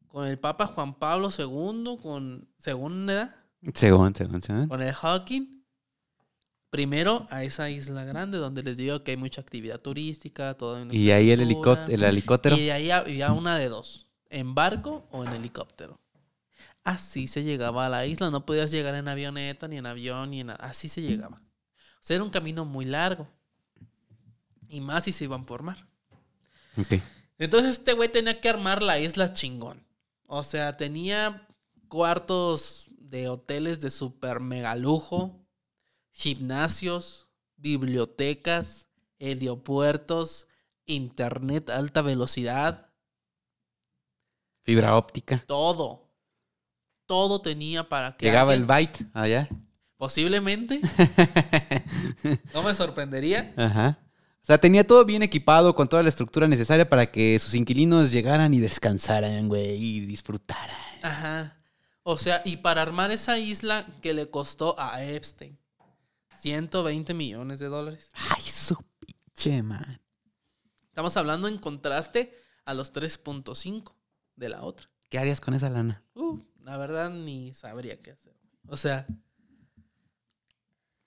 con el Papa Juan Pablo II, con, según edad. Según, según, Con el Hawking. Primero a esa isla grande donde les digo que hay mucha actividad turística, todo. Y ahí el, helicóptero. el helicóptero. Y ahí había una de dos en barco o en helicóptero. Así se llegaba a la isla, no podías llegar en avioneta, ni en avión, ni en nada. Así se llegaba. O sea, era un camino muy largo. Y más si se iban por mar. Entonces este güey tenía que armar la isla chingón. O sea, tenía cuartos de hoteles de super mega lujo, gimnasios, bibliotecas, heliopuertos, internet alta velocidad, Fibra óptica. Todo. Todo tenía para que. Llegaba el byte allá. Posiblemente. no me sorprendería. Ajá. O sea, tenía todo bien equipado, con toda la estructura necesaria para que sus inquilinos llegaran y descansaran, güey, y disfrutaran. Ajá. O sea, y para armar esa isla que le costó a Epstein 120 millones de dólares. Ay, su pinche, man. Estamos hablando en contraste a los 3.5 de la otra. ¿Qué harías con esa lana? Uh, la verdad ni sabría qué hacer. O sea...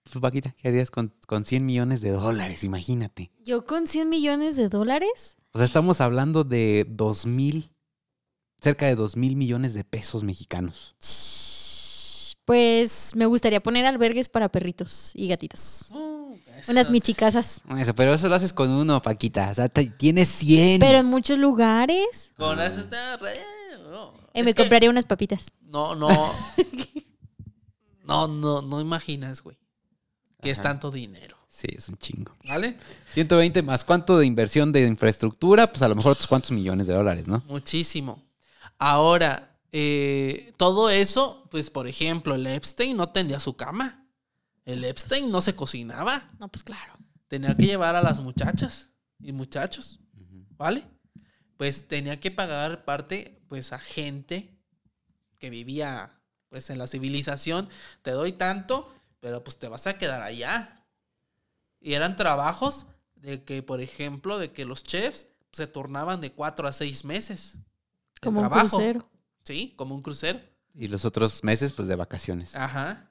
Pues, Paquita, ¿qué harías con, 100 millones de dólares? Imagínate. ¿Yo con 100 millones de dólares? O sea, estamos hablando de 2 mil, cerca de 2 mil millones de pesos mexicanos. Pues me gustaría poner albergues para perritos y gatitas. Oh, unas michicasas. Eso, pero eso lo haces con uno, Paquita. O sea, tienes 100. Pero en muchos lugares. Con eso está re... Eh, me compraría unas papitas. No, no. no, no, no imaginas, güey. Que es tanto dinero. Sí, es un chingo. ¿Vale? 120 más cuánto de inversión de infraestructura, pues a lo mejor otros cuantos millones de dólares, ¿no? Muchísimo. Ahora, eh, todo eso, pues por ejemplo, el Epstein no tendría su cama. El Epstein no se cocinaba. No, pues claro. Tenía que llevar a las muchachas y muchachos, ¿vale? Pues tenía que pagar parte, pues, a gente que vivía, pues, en la civilización. Te doy tanto, pero pues te vas a quedar allá. Y eran trabajos de que, por ejemplo, de que los chefs se tornaban de cuatro a seis meses. Como un crucero. Sí, como un crucero. Y los otros meses, pues, de vacaciones. Ajá.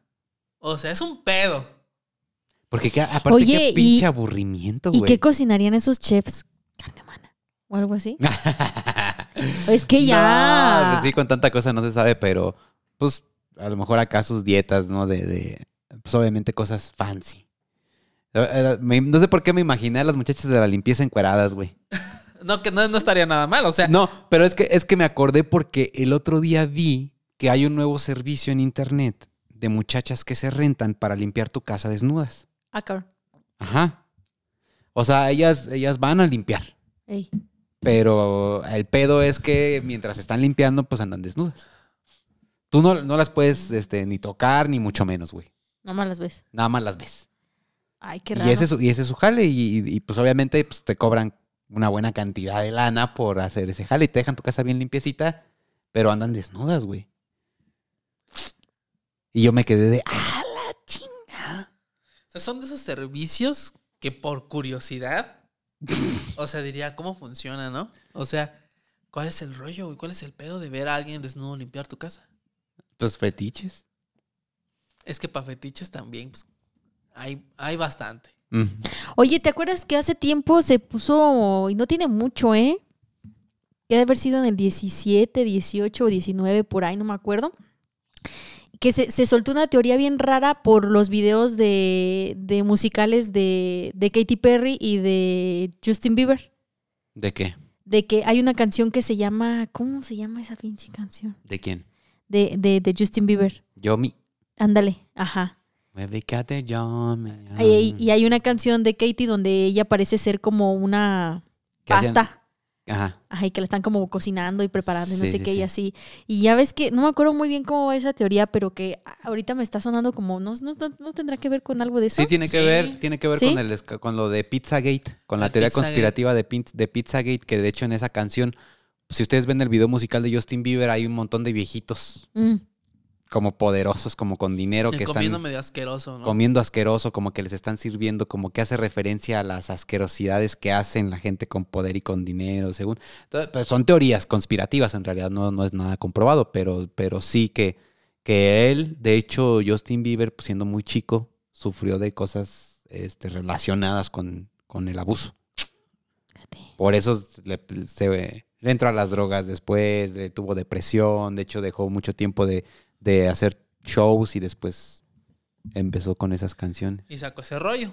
O sea, es un pedo. Porque aparte, qué pinche aburrimiento, güey. ¿Y qué cocinarían esos chefs? Carne O algo así. es que ya. Pues sí, con tanta cosa no se sabe, pero pues a lo mejor acá sus dietas, ¿no? De, pues obviamente cosas fancy. Eh, eh, no sé por qué me imaginé a las muchachas de la limpieza encueradas, güey. no, que no, no estaría nada mal, o sea. No, pero es que, es que me acordé porque el otro día vi que hay un nuevo servicio en internet de muchachas que se rentan para limpiar tu casa desnudas. Ah, cabrón. Ajá. O sea, ellas, ellas van a limpiar. Pero el pedo es que mientras están limpiando, pues andan desnudas. Tú no, las puedes este, ni tocar, ni mucho menos, güey. Nada más las ves. Nada más las ves. Ay, qué raro. Y ese, es, su jale. Y, pues obviamente pues, te cobran una buena cantidad de lana por hacer ese jale. Y te dejan tu casa bien limpiecita, pero andan desnudas, güey. Y yo me quedé de, ¡ah, la chinga O sea, son de esos servicios que por curiosidad, o sea, diría, ¿cómo funciona, no? O sea, ¿cuál es el rollo, y ¿Cuál es el pedo de ver a alguien desnudo limpiar tu casa? Los pues fetiches. Es que para fetiches también pues, hay, hay bastante. Oye, ¿te acuerdas que hace tiempo se puso, y no tiene mucho, ¿eh? Que debe haber sido en el 17, 18 o 19, por ahí, no me acuerdo que se, soltó una teoría bien rara por los videos de, musicales de, Katy Perry y de Justin Bieber. ¿De qué? De que hay una canción que se llama. ¿Cómo se llama esa pinche canción? ¿De quién? De, de, de Justin Bieber. Yomi. Ándale, ajá. Y, y hay una canción de Katy donde ella parece ser como una pasta. Ajá. Ay, que la están como cocinando y preparando y no sé qué y así. Y ya ves que, no me acuerdo muy bien cómo va esa teoría, pero que ahorita me está sonando como, no, no, no tendrá que ver con algo de eso. Sí, tiene que ver, tiene que ver con, el, con lo de Pizzagate, con la, teoría conspirativa de, de Pizzagate, que de hecho en esa canción, si ustedes ven el video musical de Justin Bieber, hay un montón de viejitos. Mm como poderosos, como con dinero. que comiendo medio asqueroso, ¿no? Comiendo asqueroso, como que les están sirviendo, como que hace referencia a las asquerosidades que hacen la gente con poder y con dinero, según. Pues, son teorías conspirativas, en realidad no, no es nada comprobado, pero, pero sí que, que él, de hecho, Justin Bieber, pues, siendo muy chico, sufrió de cosas este, relacionadas con, con el abuso. Por eso se, le entró a las drogas después, le tuvo depresión, de hecho dejó mucho tiempo de de hacer shows y después empezó con esas canciones. Y sacó ese rollo.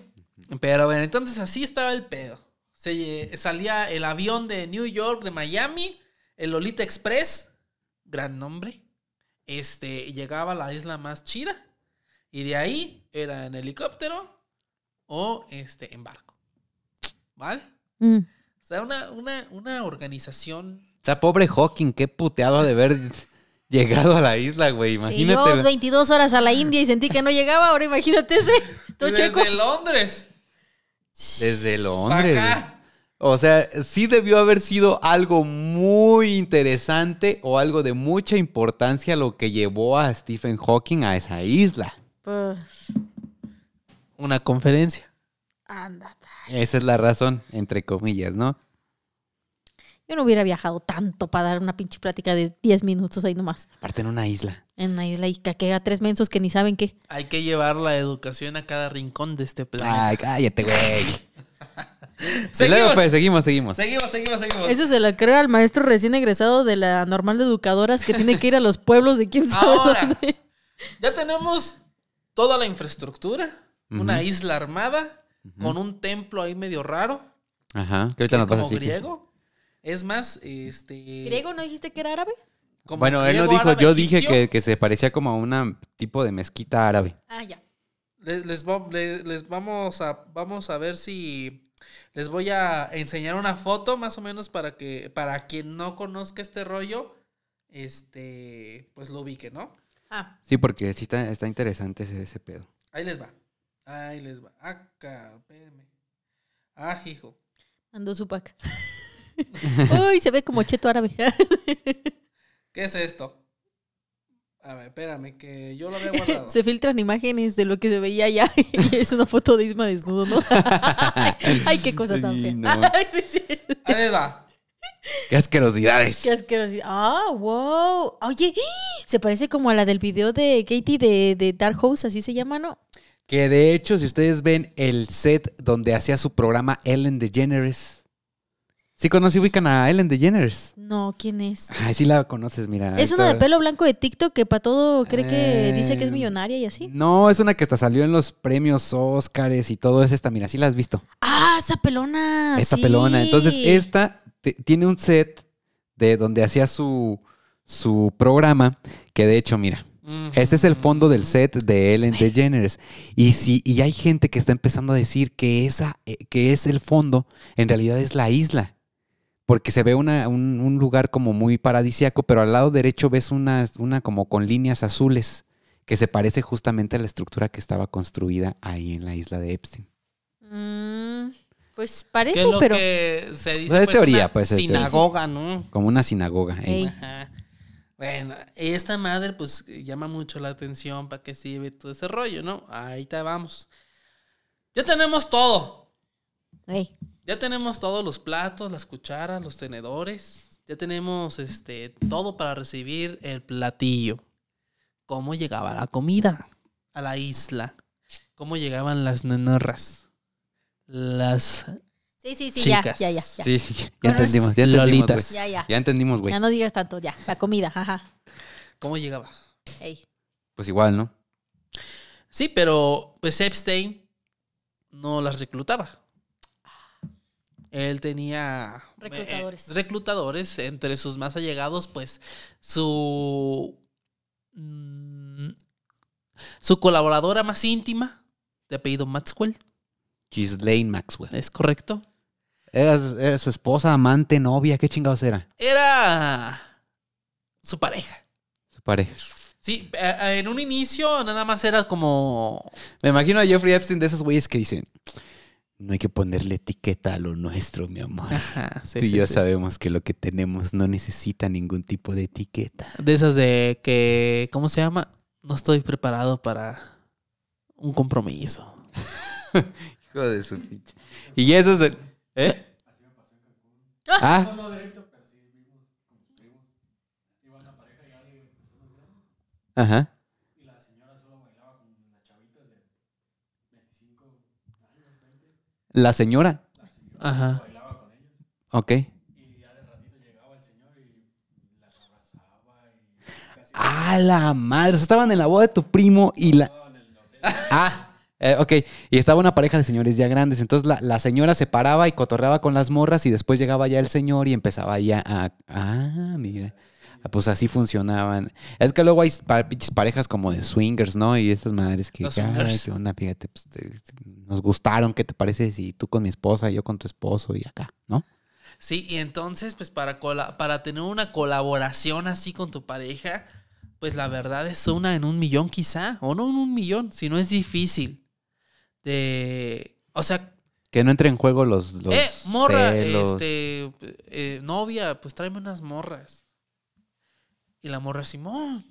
Pero bueno, entonces así estaba el pedo. Se, eh, salía el avión de New York, de Miami, el Lolita Express, gran nombre. Este, llegaba a la isla más chida. Y de ahí era en helicóptero o este, en barco. ¿Vale? Mm. O sea, una, una, una organización. pobre Hawking, qué puteado de ver llegado a la isla, güey. Imagínate. Sí, yo 22 horas a la India y sentí que no llegaba. Ahora imagínate ese. Desde Londres. Desde Londres. O sea, sí debió haber sido algo muy interesante o algo de mucha importancia lo que llevó a Stephen Hawking a esa isla. Pues. Una conferencia. ¡Ándate! Esa es la razón, entre comillas, ¿no? Yo no hubiera viajado tanto para dar una pinche plática de 10 minutos ahí nomás. Aparte en una isla. En una isla y caquea tres mensos que ni saben qué. Hay que llevar la educación a cada rincón de este planeta. Ay, cállate, güey. seguimos. pues, seguimos, seguimos. Seguimos, seguimos, seguimos. Eso se lo creo al maestro recién egresado de la normal de educadoras que tiene que ir a los pueblos de quién sabe Ya tenemos toda la infraestructura, una isla armada, con un templo ahí medio raro. Ajá, que ahorita que es como griego. Es más, este... ¿Griego no dijiste que era árabe? bueno, él no dijo, yo dije que, se parecía como a un tipo de mezquita árabe. Ah, ya. Les, les, vamos, a, vamos a ver si les voy a enseñar una foto más o menos para que para quien no conozca este rollo, este, pues lo ubique, ¿no? Ah. Sí, porque sí está, interesante ese, pedo. Ahí les va. Ahí les va. Acá, ah, ah, hijo. Mandó su pack. Uy, se ve como cheto árabe. ¿Qué es esto? A ver, espérame, que yo lo había guardado. Se filtran imágenes de lo que se veía allá y es una foto de Isma desnudo, ¿no? Ay, qué cosa tan fea. Ahí va. ¡Qué asquerosidades! ¡Qué asquerosidades! ¡Ah, wow! Oye, se parece como a la del video de Katie de, de Dark House, así se llama, ¿no? Que de hecho, si ustedes ven el set donde hacía su programa Ellen DeGeneres, Sí conocí, ubican a Ellen DeGeneres. No, ¿quién es? Ay, sí la conoces, mira. Es una de pelo blanco de TikTok que para todo cree que eh, dice que es millonaria y así. No, es una que hasta salió en los premios Oscars y todo es esta, mira, sí la has visto. Ah, esa pelona. Esta pelona. Entonces, esta tiene un set de donde hacía su, su programa, que de hecho, mira, ese es el fondo del set de Ellen DeGeneres. Y, si, y hay gente que está empezando a decir que, esa, eh, que es el fondo, en realidad es la isla porque se ve un, lugar como muy paradisiaco, pero al lado derecho ves una, una como con líneas azules que se parece justamente a la estructura que estaba construida ahí en la isla de Epstein. Mm, pues parece, pero. es pues, teoría, pues. Es sinagoga, ¿no? Como una sinagoga. Bueno, esta madre, pues llama mucho la atención para qué sirve todo ese rollo, ¿no? Ahí te vamos. Ya tenemos todo. Ya tenemos todos los platos, las cucharas, los tenedores. Ya tenemos este, todo para recibir el platillo. ¿Cómo llegaba la comida a la isla? ¿Cómo llegaban las nenorras? Las Sí, sí, sí, ya, ya, Sí, sí, ya entendimos, ya entendimos, Ya, ya. ya entendimos, güey. Ya no digas tanto, ya. La comida, ajá. ¿Cómo llegaba? Pues igual, ¿no? Sí, pero pues Epstein no las reclutaba. Él tenía eh, reclutadores. reclutadores entre sus más allegados, pues su mm, su colaboradora más íntima de apellido Maxwell. Ghislaine Maxwell. Es correcto. Era, era, su esposa, amante, novia, ¿qué chingados era? Era su pareja. Su pareja. Sí, en un inicio nada más era como. Me imagino a Jeffrey Epstein de esos güeyes que dicen no hay que ponerle etiqueta a lo nuestro, mi amor. Tú y yo sabemos que lo que tenemos no necesita ningún tipo de etiqueta. De esas de que, ¿cómo se llama? No estoy preparado para un compromiso. Hijo de su pinche. Y eso es el... ¿Eh? Ajá. La señora. Ajá. Bailaba con ellos. Ok. Y ya de ratito llegaba el señor y la abrazaba y. ¡Ah, la madre! estaban en la boda de tu primo y la. Ah, eh, ok. Y estaba una pareja de señores ya grandes. Entonces la, la, señora se paraba y cotorreaba con las morras y después llegaba ya el señor y empezaba ya a. Ah, mira. Ah, pues así funcionaban. Es que luego hay parejas como de swingers, ¿no? Y estas madres que, fíjate, pues, nos gustaron, ¿qué te parece si tú con mi esposa, yo con tu esposo y acá, ¿no? Sí, y entonces, pues para, para tener una colaboración así con tu pareja, pues la verdad es una en un millón quizá, o no en un millón, si no es difícil. De, o sea... Que no entre en juego los... los eh, morra, este, eh, novia, pues tráeme unas morras. Y la morra Simón.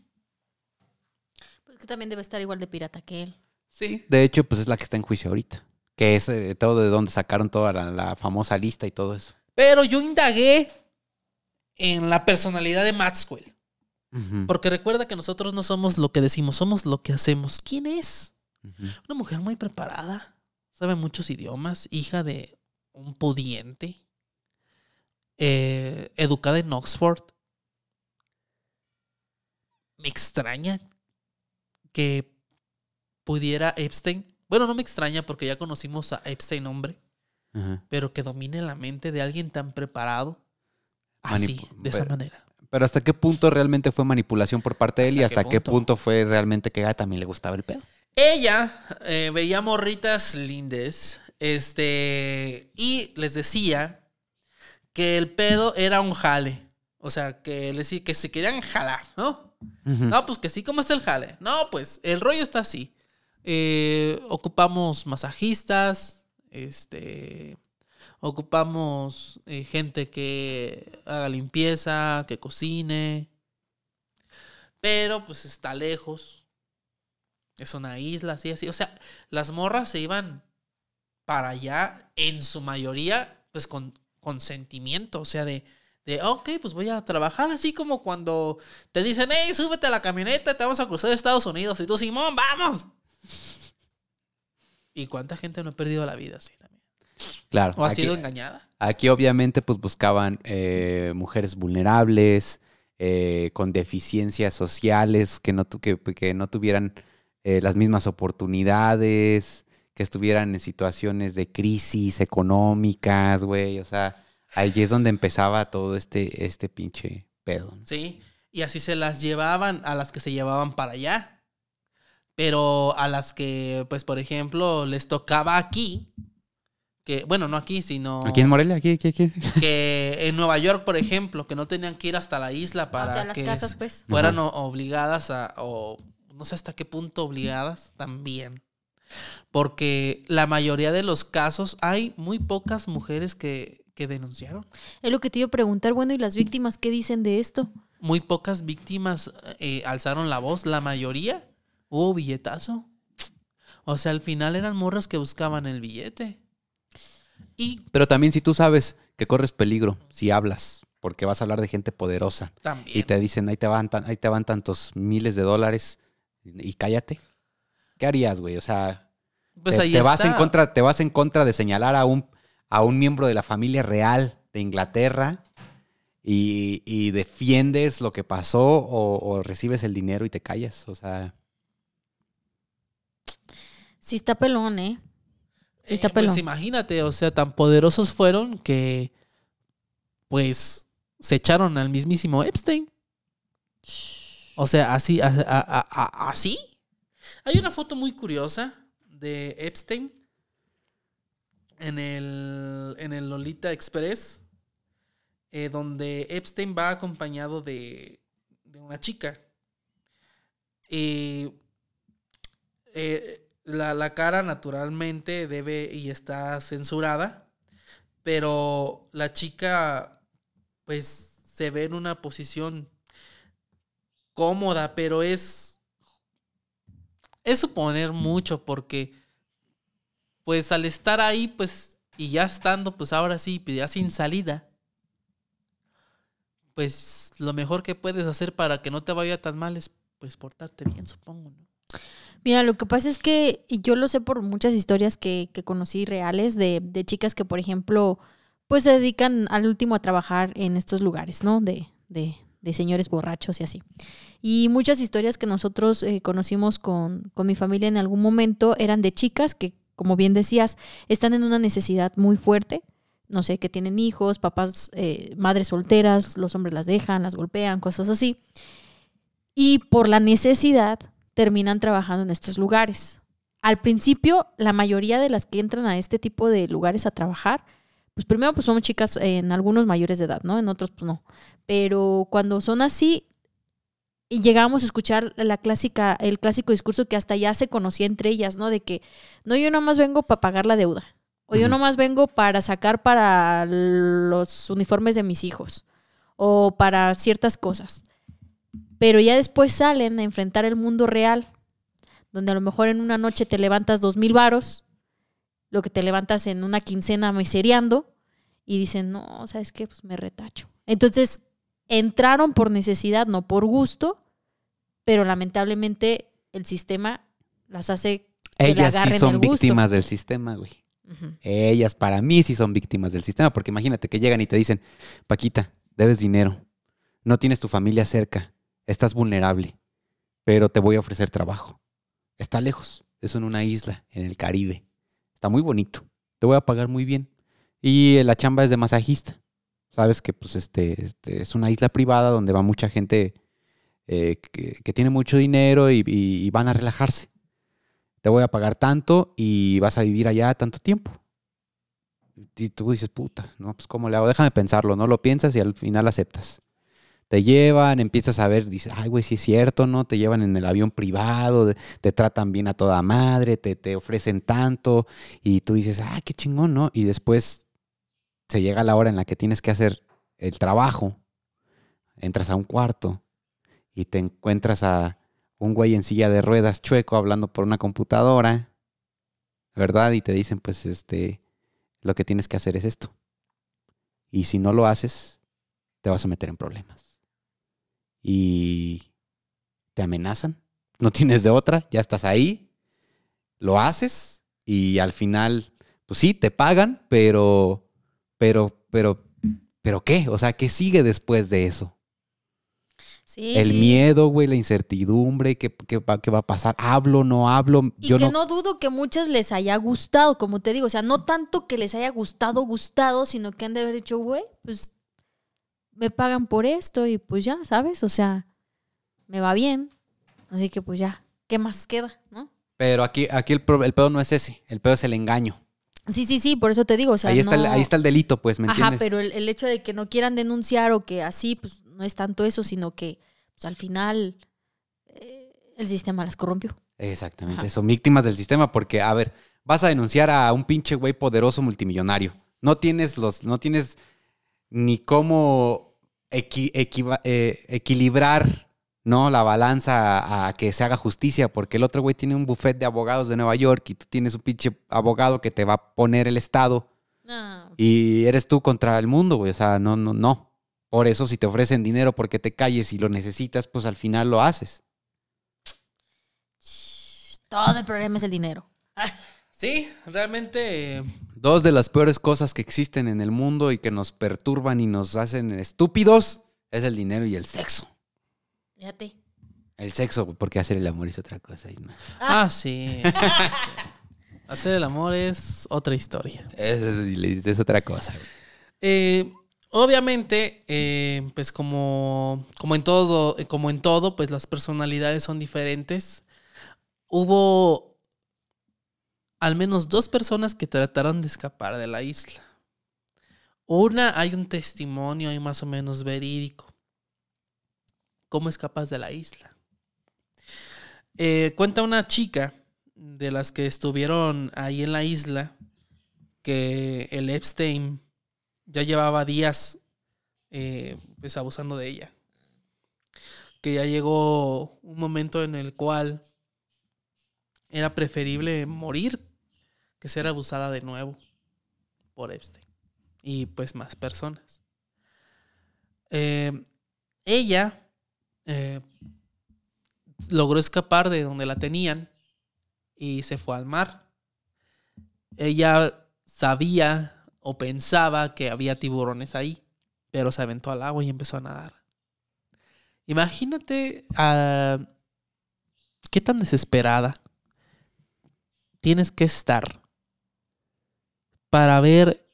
Pues que también debe estar igual de pirata que él. Sí, de hecho, pues es la que está en juicio ahorita. Que es eh, todo de donde sacaron toda la, famosa lista y todo eso. Pero yo indagué en la personalidad de Maxwell. Porque recuerda que nosotros no somos lo que decimos, somos lo que hacemos. ¿Quién es? Una mujer muy preparada, sabe muchos idiomas, hija de un pudiente, eh, educada en Oxford, me extraña que pudiera Epstein. Bueno, no me extraña porque ya conocimos a Epstein, hombre. Pero que domine la mente de alguien tan preparado así, de esa manera. Pero hasta qué punto realmente fue manipulación por parte de él y hasta qué punto? fue realmente que a también le gustaba el pedo. Ella eh, veía morritas lindes, este, y les decía que el pedo era un jale. O sea, que les que se querían jalar, ¿no? No, pues que sí, ¿cómo está el jale? No, pues el rollo está así. Eh, ocupamos masajistas, este, ocupamos eh, gente que haga limpieza, que cocine, pero pues está lejos. Es una isla, así, así. O sea, las morras se iban para allá en su mayoría, pues con sentimiento o sea, de, de, ah, ok, pues voy a trabajar así como cuando te dicen, hey, súbete a la camioneta, te vamos a cruzar Estados Unidos. Y tú, Simón, vamos. ¿Y cuánta gente no ha perdido la vida así también? Claro. ¿O ha sido engañada? Aquí obviamente pues buscaban eh, mujeres vulnerables, eh, con deficiencias sociales, que no, que, que no tuvieran eh, las mismas oportunidades, que estuvieran en situaciones de crisis económicas, güey, o sea Ahí es donde empezaba todo este, este pinche pedo. Sí, y así se las llevaban a las que se llevaban para allá. Pero a las que, pues, por ejemplo, les tocaba aquí, que, bueno, no aquí, sino... Aquí en Morelia, aquí, aquí, aquí. Que en Nueva York, por ejemplo, que no tenían que ir hasta la isla para que pues. fueran obligadas a, o no sé hasta qué punto obligadas también. Porque la mayoría de los casos hay muy pocas mujeres que que denunciaron. Es lo que te iba a preguntar, bueno, ¿y las víctimas qué dicen de esto? Muy pocas víctimas eh, alzaron la voz, la mayoría hubo billetazo. O sea, al final eran morras que buscaban el billete. Y... Pero también si tú sabes que corres peligro, si hablas, porque vas a hablar de gente poderosa. Y te dicen, ahí te van, ahí te van tantos miles de dólares y cállate. ¿Qué harías, güey? O sea, pues vas en contra, te vas en contra de señalar a un a un miembro de la familia real de Inglaterra y, defiendes lo que pasó o, recibes el dinero y te callas. O sea. Sí está pelón, ¿eh? Sí está eh, pues pelón. Pues imagínate, o sea, tan poderosos fueron que pues se echaron al mismísimo Epstein. O sea, así, así. Hay una foto muy curiosa de Epstein en el, Lolita Express, eh, donde Epstein va acompañado de, de una chica. Y eh, la, la, cara naturalmente debe y está censurada, pero la chica pues se ve en una posición cómoda, pero es, es suponer mucho porque pues al estar ahí, pues, y ya estando, pues ahora sí, pues, ya sin salida, pues lo mejor que puedes hacer para que no te vaya tan mal es, pues, portarte bien, supongo, ¿no? Mira, lo que pasa es que yo lo sé por muchas historias que, que conocí reales de, de, chicas que, por ejemplo, pues se dedican al último a trabajar en estos lugares, ¿no? De, de, señores borrachos y así. Y muchas historias que nosotros eh, conocimos con, con mi familia en algún momento eran de chicas que como bien decías, están en una necesidad muy fuerte, no sé, que tienen hijos, papás, eh, madres solteras, los hombres las dejan, las golpean, cosas así. Y por la necesidad terminan trabajando en estos lugares. Al principio, la mayoría de las que entran a este tipo de lugares a trabajar, pues primero pues son chicas en algunos mayores de edad, ¿no? En otros pues no. Pero cuando son así, y llegábamos a escuchar la clásica, el clásico discurso que hasta ya se conocía entre ellas, ¿no? De que, no, yo nomás vengo para pagar la deuda. O yo nomás vengo para sacar para los uniformes de mis hijos. O para ciertas cosas. Pero ya después salen a enfrentar el mundo real, donde a lo mejor en una noche te levantas dos mil varos, lo que te levantas en una quincena miseriando, y dicen, no, ¿sabes qué? Pues me retacho. Entonces, entraron por necesidad, no por gusto, pero lamentablemente el sistema las hace... Ellas sí son víctimas del sistema, güey. Ellas para mí sí son víctimas del sistema, porque imagínate que llegan y te dicen, Paquita, debes dinero, no tienes tu familia cerca, estás vulnerable, pero te voy a ofrecer trabajo. Está lejos, es en una isla, en el Caribe. Está muy bonito, te voy a pagar muy bien. Y la chamba es de masajista. Sabes que pues este, este es una isla privada donde va mucha gente eh, que, tiene mucho dinero y, van a relajarse. Te voy a pagar tanto y vas a vivir allá tanto tiempo. Y tú dices, puta, ¿no? Pues cómo le hago, déjame pensarlo, ¿no? Lo piensas y al final aceptas. Te llevan, empiezas a ver, dices, ay, güey, sí es cierto, ¿no? Te llevan en el avión privado, te tratan bien a toda madre, te, te ofrecen tanto, y tú dices, ay, ah, qué chingón, ¿no? Y después se llega la hora en la que tienes que hacer el trabajo, entras a un cuarto y te encuentras a un güey en silla de ruedas chueco hablando por una computadora, ¿verdad? Y te dicen, pues, este, lo que tienes que hacer es esto. Y si no lo haces, te vas a meter en problemas. Y te amenazan, no tienes de otra, ya estás ahí, lo haces y al final, pues sí, te pagan, pero pero, pero, pero ¿qué? O sea, ¿qué sigue después de eso? Sí, el miedo, güey, la incertidumbre, ¿qué, va, ¿qué, va, a pasar? ¿Hablo, no hablo? Y yo que no... dudo que muchas les haya gustado, como te digo, o sea, no tanto que les haya gustado, gustado, sino que han de haber dicho, güey, pues me pagan por esto y pues ya, ¿sabes? O sea, me va bien, así que pues ya, ¿qué más queda, no? Pero aquí, aquí el, el pedo no es ese, el pedo es el engaño. Sí, sí, sí, por eso te digo. ahí, está el, ahí está el delito, pues, ¿me Ajá, pero el, hecho de que no quieran denunciar o que así, pues no es tanto eso, sino que pues, al final eh, el sistema las corrompió. Exactamente, son víctimas del sistema, porque, a ver, vas a denunciar a un pinche güey poderoso multimillonario. No tienes los, no tienes ni cómo eh, equilibrar no la balanza a, que se haga justicia, porque el otro güey tiene un buffet de abogados de Nueva York y tú tienes un pinche abogado que te va a poner el Estado. Y eres tú contra el mundo, güey. O sea, no, no, no. Por eso, si te ofrecen dinero porque te calles y lo necesitas, pues al final lo haces. Todo el problema es el dinero. Sí, realmente. Dos de las peores cosas que existen en el mundo y que nos perturban y nos hacen estúpidos es el dinero y el sexo. El sexo, porque hacer el amor es otra cosa. Ah. ah, sí. hacer el amor es otra historia. Es, otra cosa. Eh, obviamente, eh, pues como, como, en todo, como en todo, pues las personalidades son diferentes. Hubo al menos dos personas que trataron de escapar de la isla. Una, hay un testimonio ahí más o menos verídico cómo escapas de la isla. Eh, cuenta una chica de las que estuvieron ahí en la isla que el Epstein ya llevaba días eh, pues, abusando de ella. Que ya llegó un momento en el cual era preferible morir que ser abusada de nuevo por Epstein y pues más personas. Eh, ella eh, logró escapar de donde la tenían y se fue al mar. Ella sabía o pensaba que había tiburones ahí, pero se aventó al agua y empezó a nadar. Imagínate ah, qué tan desesperada tienes que estar para ver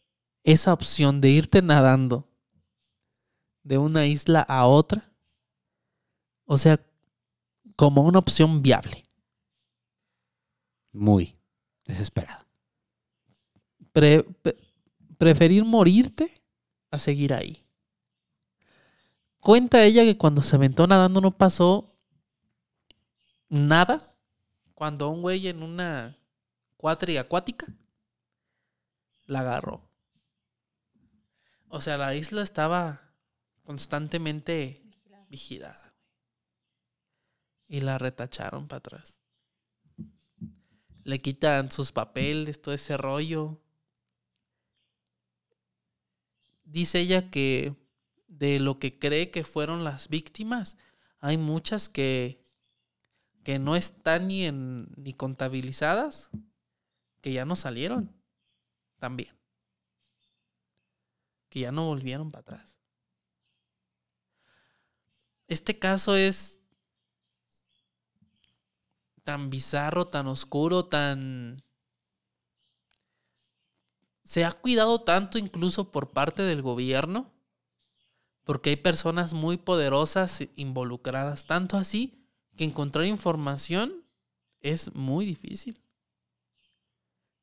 esa opción de irte nadando de una isla a otra o sea, como una opción viable. Muy desesperada. preferir morirte a seguir ahí. Cuenta ella que cuando se aventó nadando no pasó nada. Cuando un güey en una cuatri acuática la agarró. O sea, la isla estaba constantemente vigilada y la retacharon para atrás. Le quitan sus papeles, todo ese rollo. Dice ella que de lo que cree que fueron las víctimas, hay muchas que, que no están ni, ni contabilizadas, que ya no salieron también. Que ya no volvieron para atrás. Este caso es tan bizarro, tan oscuro, tan... Se ha cuidado tanto incluso por parte del gobierno, porque hay personas muy poderosas involucradas, tanto así que encontrar información es muy difícil.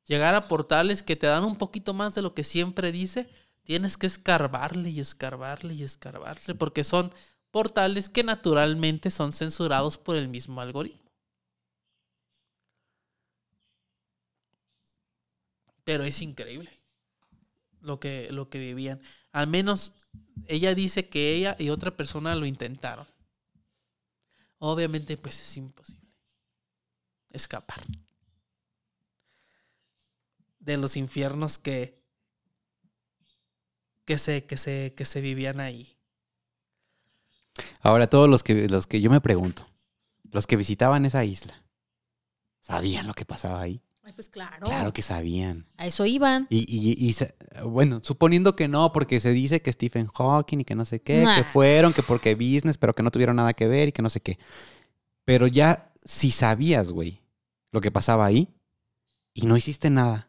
Llegar a portales que te dan un poquito más de lo que siempre dice, tienes que escarbarle y escarbarle y escarbarle, porque son portales que naturalmente son censurados por el mismo algoritmo. Pero es increíble lo que, lo que vivían. Al menos ella dice que ella y otra persona lo intentaron. Obviamente, pues es imposible escapar de los infiernos que, que, se, que, se, que se vivían ahí. Ahora, todos los que, los que yo me pregunto, los que visitaban esa isla, ¿sabían lo que pasaba ahí? pues claro. Claro que sabían. A eso iban. Y, bueno, suponiendo que no, porque se dice que Stephen Hawking y que no sé qué, que fueron, que porque business, pero que no tuvieron nada que ver y que no sé qué. Pero ya, si sabías, güey, lo que pasaba ahí y no hiciste nada,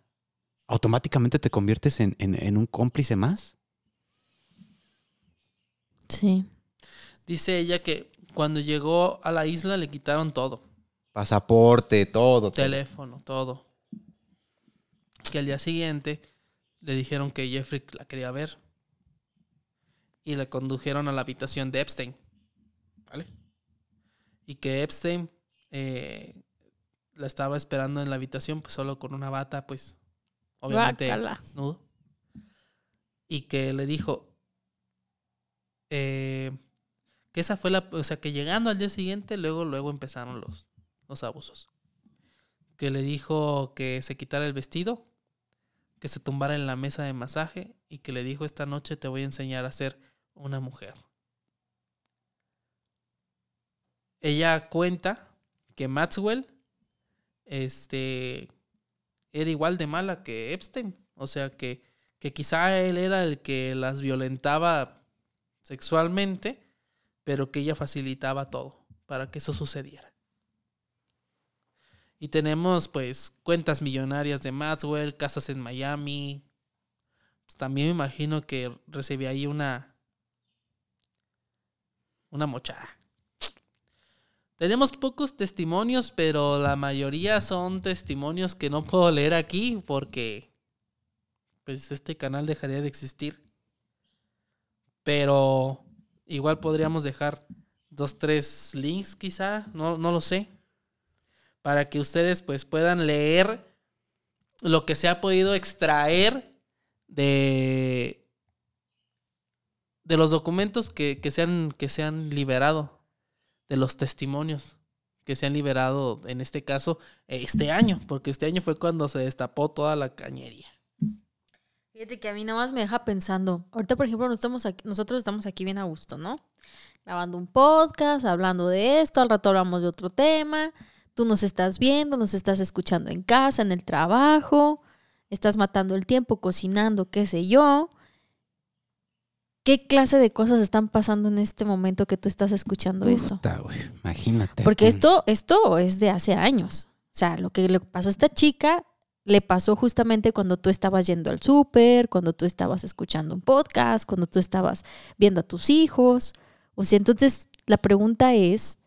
automáticamente te conviertes en, en un cómplice más. Sí. Dice ella que cuando llegó a la isla le quitaron todo. Pasaporte, todo. Teléfono, todo que al día siguiente le dijeron que Jeffrey la quería ver. Y la condujeron a la habitación de Epstein. ¿Vale? Y que Epstein eh, la estaba esperando en la habitación, pues solo con una bata, pues obviamente desnudo. Y que le dijo eh, que esa fue la, o sea, que llegando al día siguiente, luego, luego empezaron los, los abusos. Que le dijo que se quitara el vestido, que se tumbara en la mesa de masaje y que le dijo esta noche te voy a enseñar a ser una mujer. Ella cuenta que Maxwell este, era igual de mala que Epstein, o sea que quizá él era el que las violentaba sexualmente, pero que ella facilitaba todo para que eso sucediera. Y tenemos pues cuentas millonarias de Maxwell, casas en Miami. Pues, también me imagino que recibí ahí una una mochada. Tenemos pocos testimonios, pero la mayoría son testimonios que no puedo leer aquí porque pues este canal dejaría de existir. Pero igual podríamos dejar dos, tres links quizá, no, no lo sé para que ustedes pues puedan leer lo que se ha podido extraer de, de los documentos que, se han, que liberado, de los testimonios que se han liberado, en este caso, este año, porque este año fue cuando se destapó toda la cañería. Fíjate que a mí nada más me deja pensando. Ahorita, por ejemplo, estamos nosotros estamos aquí bien a gusto, ¿no? Grabando un podcast, hablando de esto, al rato hablamos de otro tema nos estás viendo, nos estás escuchando en casa, en el trabajo, estás matando el tiempo, cocinando, qué sé yo. ¿Qué clase de cosas están pasando en este momento que tú estás escuchando Puta, esto? imagínate. Porque esto, esto es de hace años. O sea, lo que le pasó a esta chica le pasó justamente cuando tú estabas yendo al súper, cuando tú estabas escuchando un podcast, cuando tú estabas viendo a tus hijos. O sea, entonces la pregunta es,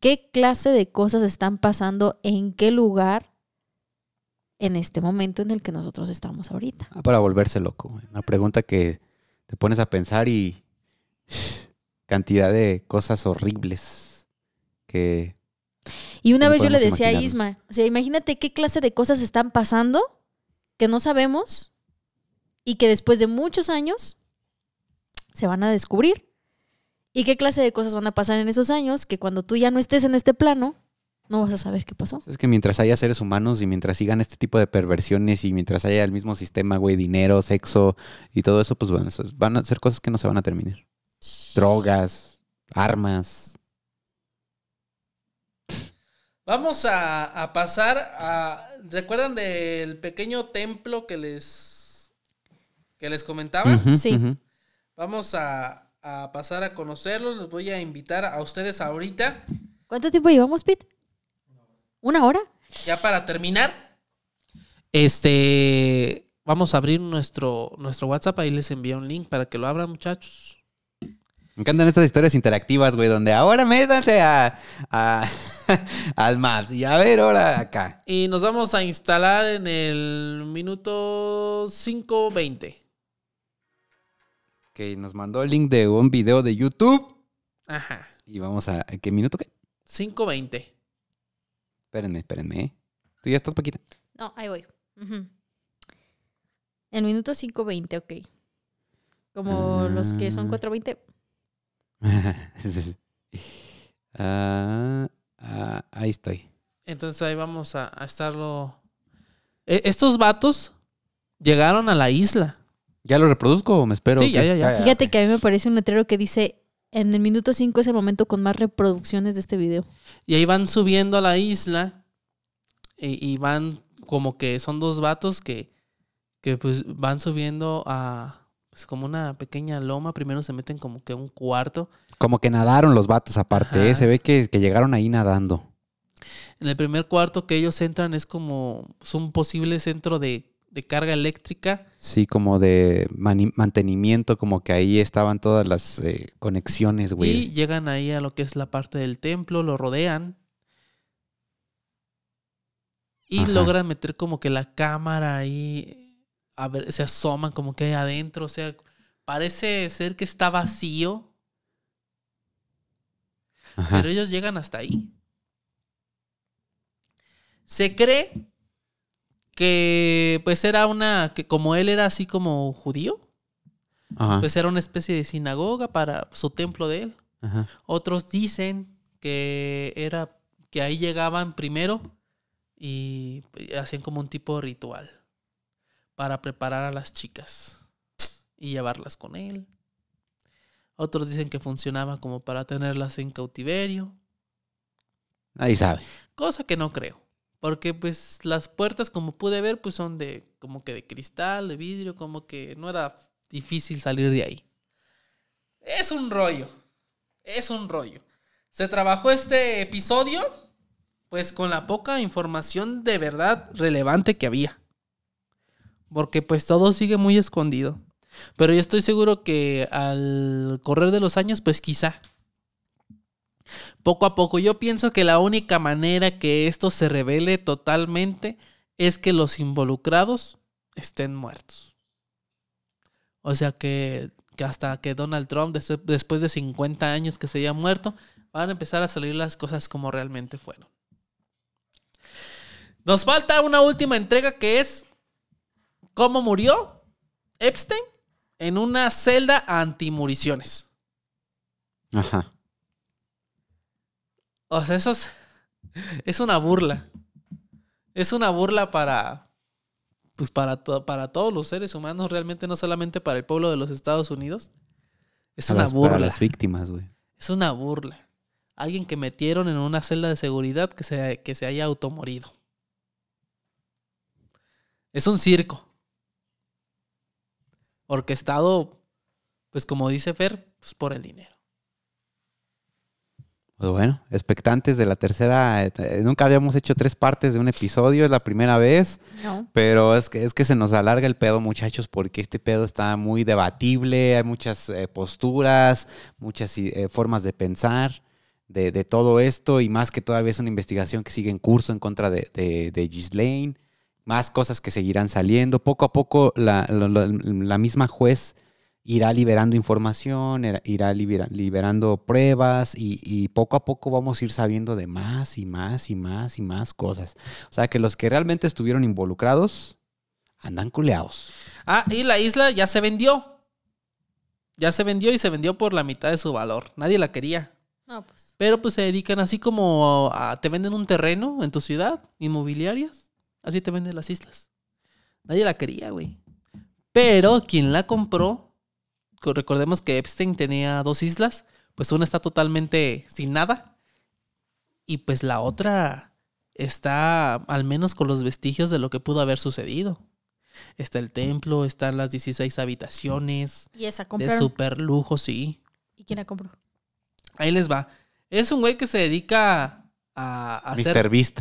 qué clase de cosas están pasando, en qué lugar, en este momento en el que nosotros estamos ahorita. Ah, para volverse loco. Una pregunta que te pones a pensar y cantidad de cosas horribles que... Y una vez yo le decía a Isma, o sea, imagínate qué clase de cosas están pasando que no sabemos y que después de muchos años se van a descubrir ¿Y qué clase de cosas van a pasar en esos años que cuando tú ya no estés en este plano, no vas a saber qué pasó? Es que mientras haya seres humanos y mientras sigan este tipo de perversiones y mientras haya el mismo sistema, güey, dinero, sexo y todo eso, pues bueno, van a ser cosas que no se van a terminar. Drogas, armas. Vamos a, pasar a... ¿Recuerdan del pequeño templo que les... que les comentaba? sí. Vamos a, a pasar a conocerlos. Les voy a invitar a ustedes ahorita. ¿Cuánto tiempo llevamos, Pete? ¿Una hora? Ya para terminar, este, vamos a abrir nuestro, nuestro WhatsApp. Ahí les envío un link para que lo abran, muchachos. Me encantan estas historias interactivas, güey, donde ahora métanse a, al más y a ver ahora acá. Y nos vamos a instalar en el minuto 5.20 que nos mandó el link de un video de YouTube. Ajá. Y vamos a. ¿Qué minuto qué? 5.20. Espérenme, espérenme. ¿eh? ¿Tú ya estás, Paquita? No, ahí voy. El minuto 5.20, ok. Como ah. los que son 4.20. Ah, ah, ahí estoy. Entonces ahí vamos a, estarlo. E, estos vatos llegaron a la isla. ¿Ya lo reproduzco o me espero? Sí, ya, ya, ya. Fíjate que a mí me parece un letrero que dice en el minuto 5 es el momento con más reproducciones de este video. Y ahí van subiendo a la isla y, van como que son dos vatos que, que pues van subiendo a pues como una pequeña loma, primero se meten como que a un cuarto. Como que nadaron los vatos aparte, ¿eh? se ve que, llegaron ahí nadando. En el primer cuarto que ellos entran es como es pues, un posible centro de, de carga eléctrica Sí, como de mantenimiento, como que ahí estaban todas las eh, conexiones, güey. Y llegan ahí a lo que es la parte del templo, lo rodean. Y logran meter como que la cámara ahí, a ver, se asoman como que adentro, o sea, parece ser que está vacío. Pero ellos llegan hasta ahí. Se cree que pues era una, que como él era así como judío, pues era una especie de sinagoga para su templo de él. Otros dicen que era, que ahí llegaban primero y hacían como un tipo de ritual para preparar a las chicas y llevarlas con él. Otros dicen que funcionaba como para tenerlas en cautiverio. Ahí sabe. Cosa que no creo. Porque pues las puertas, como pude ver, pues son de como que de cristal, de vidrio, como que no era difícil salir de ahí. Es un rollo. Es un rollo. Se trabajó este episodio pues con la poca información de verdad relevante que había. Porque pues todo sigue muy escondido. Pero yo estoy seguro que al correr de los años, pues quizá poco a poco, yo pienso que la única manera que esto se revele totalmente es que los involucrados estén muertos. O sea que, hasta que Donald Trump, después de 50 años que se haya muerto, van a empezar a salir las cosas como realmente fueron. Nos falta una última entrega que es cómo murió Epstein en una celda antimuriciones. Ajá. O sea, eso es, una burla. Es una burla para, pues para, para todos los seres humanos, realmente no solamente para el pueblo de los Estados Unidos. Es una burla. Para las víctimas, güey. Es una burla. Alguien que metieron en una celda de seguridad que se, que se haya automorido. Es un circo. Orquestado, pues como dice Fer, pues por el dinero. Pues bueno, expectantes de la tercera. Eh, nunca habíamos hecho tres partes de un episodio, es la primera vez. Pero es que, es que se nos alarga el pedo, muchachos, porque este pedo está muy debatible, hay muchas eh, posturas, muchas eh, formas de pensar. De, todo esto y más que todavía es una investigación que sigue en curso en contra de, de, Gislaine, más cosas que seguirán saliendo. Poco a poco la misma juez irá liberando información, irá liberando pruebas y, poco a poco vamos a ir sabiendo de más y más y más y más cosas. O sea que los que realmente estuvieron involucrados andan culeados. Ah, y la isla ya se vendió. Ya se vendió y se vendió por la mitad de su valor. Nadie la quería. No, pues. Pero pues se dedican así como a, te venden un terreno en tu ciudad, inmobiliarias. Así te venden las islas. Nadie la quería, güey. Pero quien la compró recordemos que Epstein tenía dos islas, pues una está totalmente sin nada y pues la otra está al menos con los vestigios de lo que pudo haber sucedido. Está el templo, están las 16 habitaciones. Y esa compró. De super lujo, sí. ¿Y quién la compró? Ahí les va. Es un güey que se dedica a, a Mr. Beast.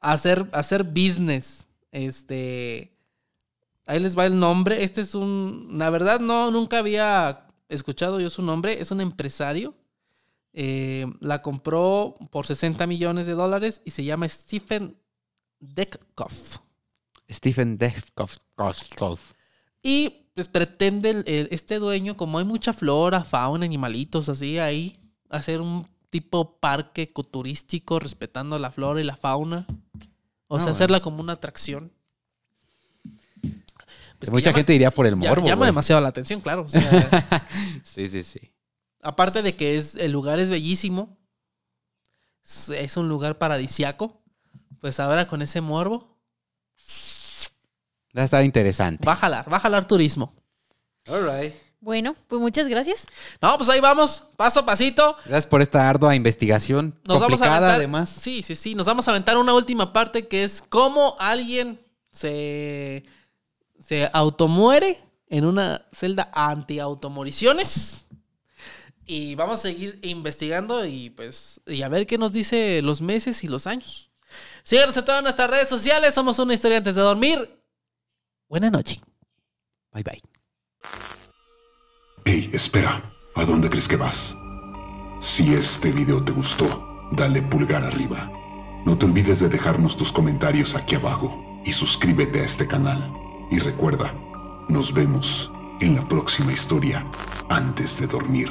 hacer, a hacer business. Este. Ahí les va el nombre. Este es un, la verdad no, nunca había escuchado yo su nombre. Es un empresario. Eh, la compró por 60 millones de dólares y se llama Stephen Deckhoff. Stephen Deckhoff. Y pues pretende este dueño, como hay mucha flora, fauna, animalitos así ahí, hacer un tipo parque ecoturístico respetando la flora y la fauna. O ah, sea, hacerla como una atracción. Mucha gente diría por el morbo. Llama demasiado la atención, claro. sí, sí, sí. Aparte de que es, el lugar es bellísimo, es un lugar paradisiaco, pues ahora con ese morbo. Va a estar interesante. Va a jalar, va a jalar turismo. All right. Bueno, pues muchas gracias. No, pues ahí vamos, paso a pasito. Gracias por esta ardua investigación. Nos complicada, vamos además. Sí, sí, sí. Nos vamos a aventar una última parte que es cómo alguien se se automuere en una celda anti-automoriciones. Y vamos a seguir investigando y pues y a ver qué nos dice los meses y los años. Síganos en todas nuestras redes sociales. Somos una historia antes de dormir. Buena noche. Bye bye. Hey, espera. ¿A dónde crees que vas? Si este video te gustó, dale pulgar arriba. No te olvides de dejarnos tus comentarios aquí abajo y suscríbete a este canal. Y recuerda, nos vemos en la próxima historia antes de dormir,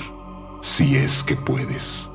si es que puedes.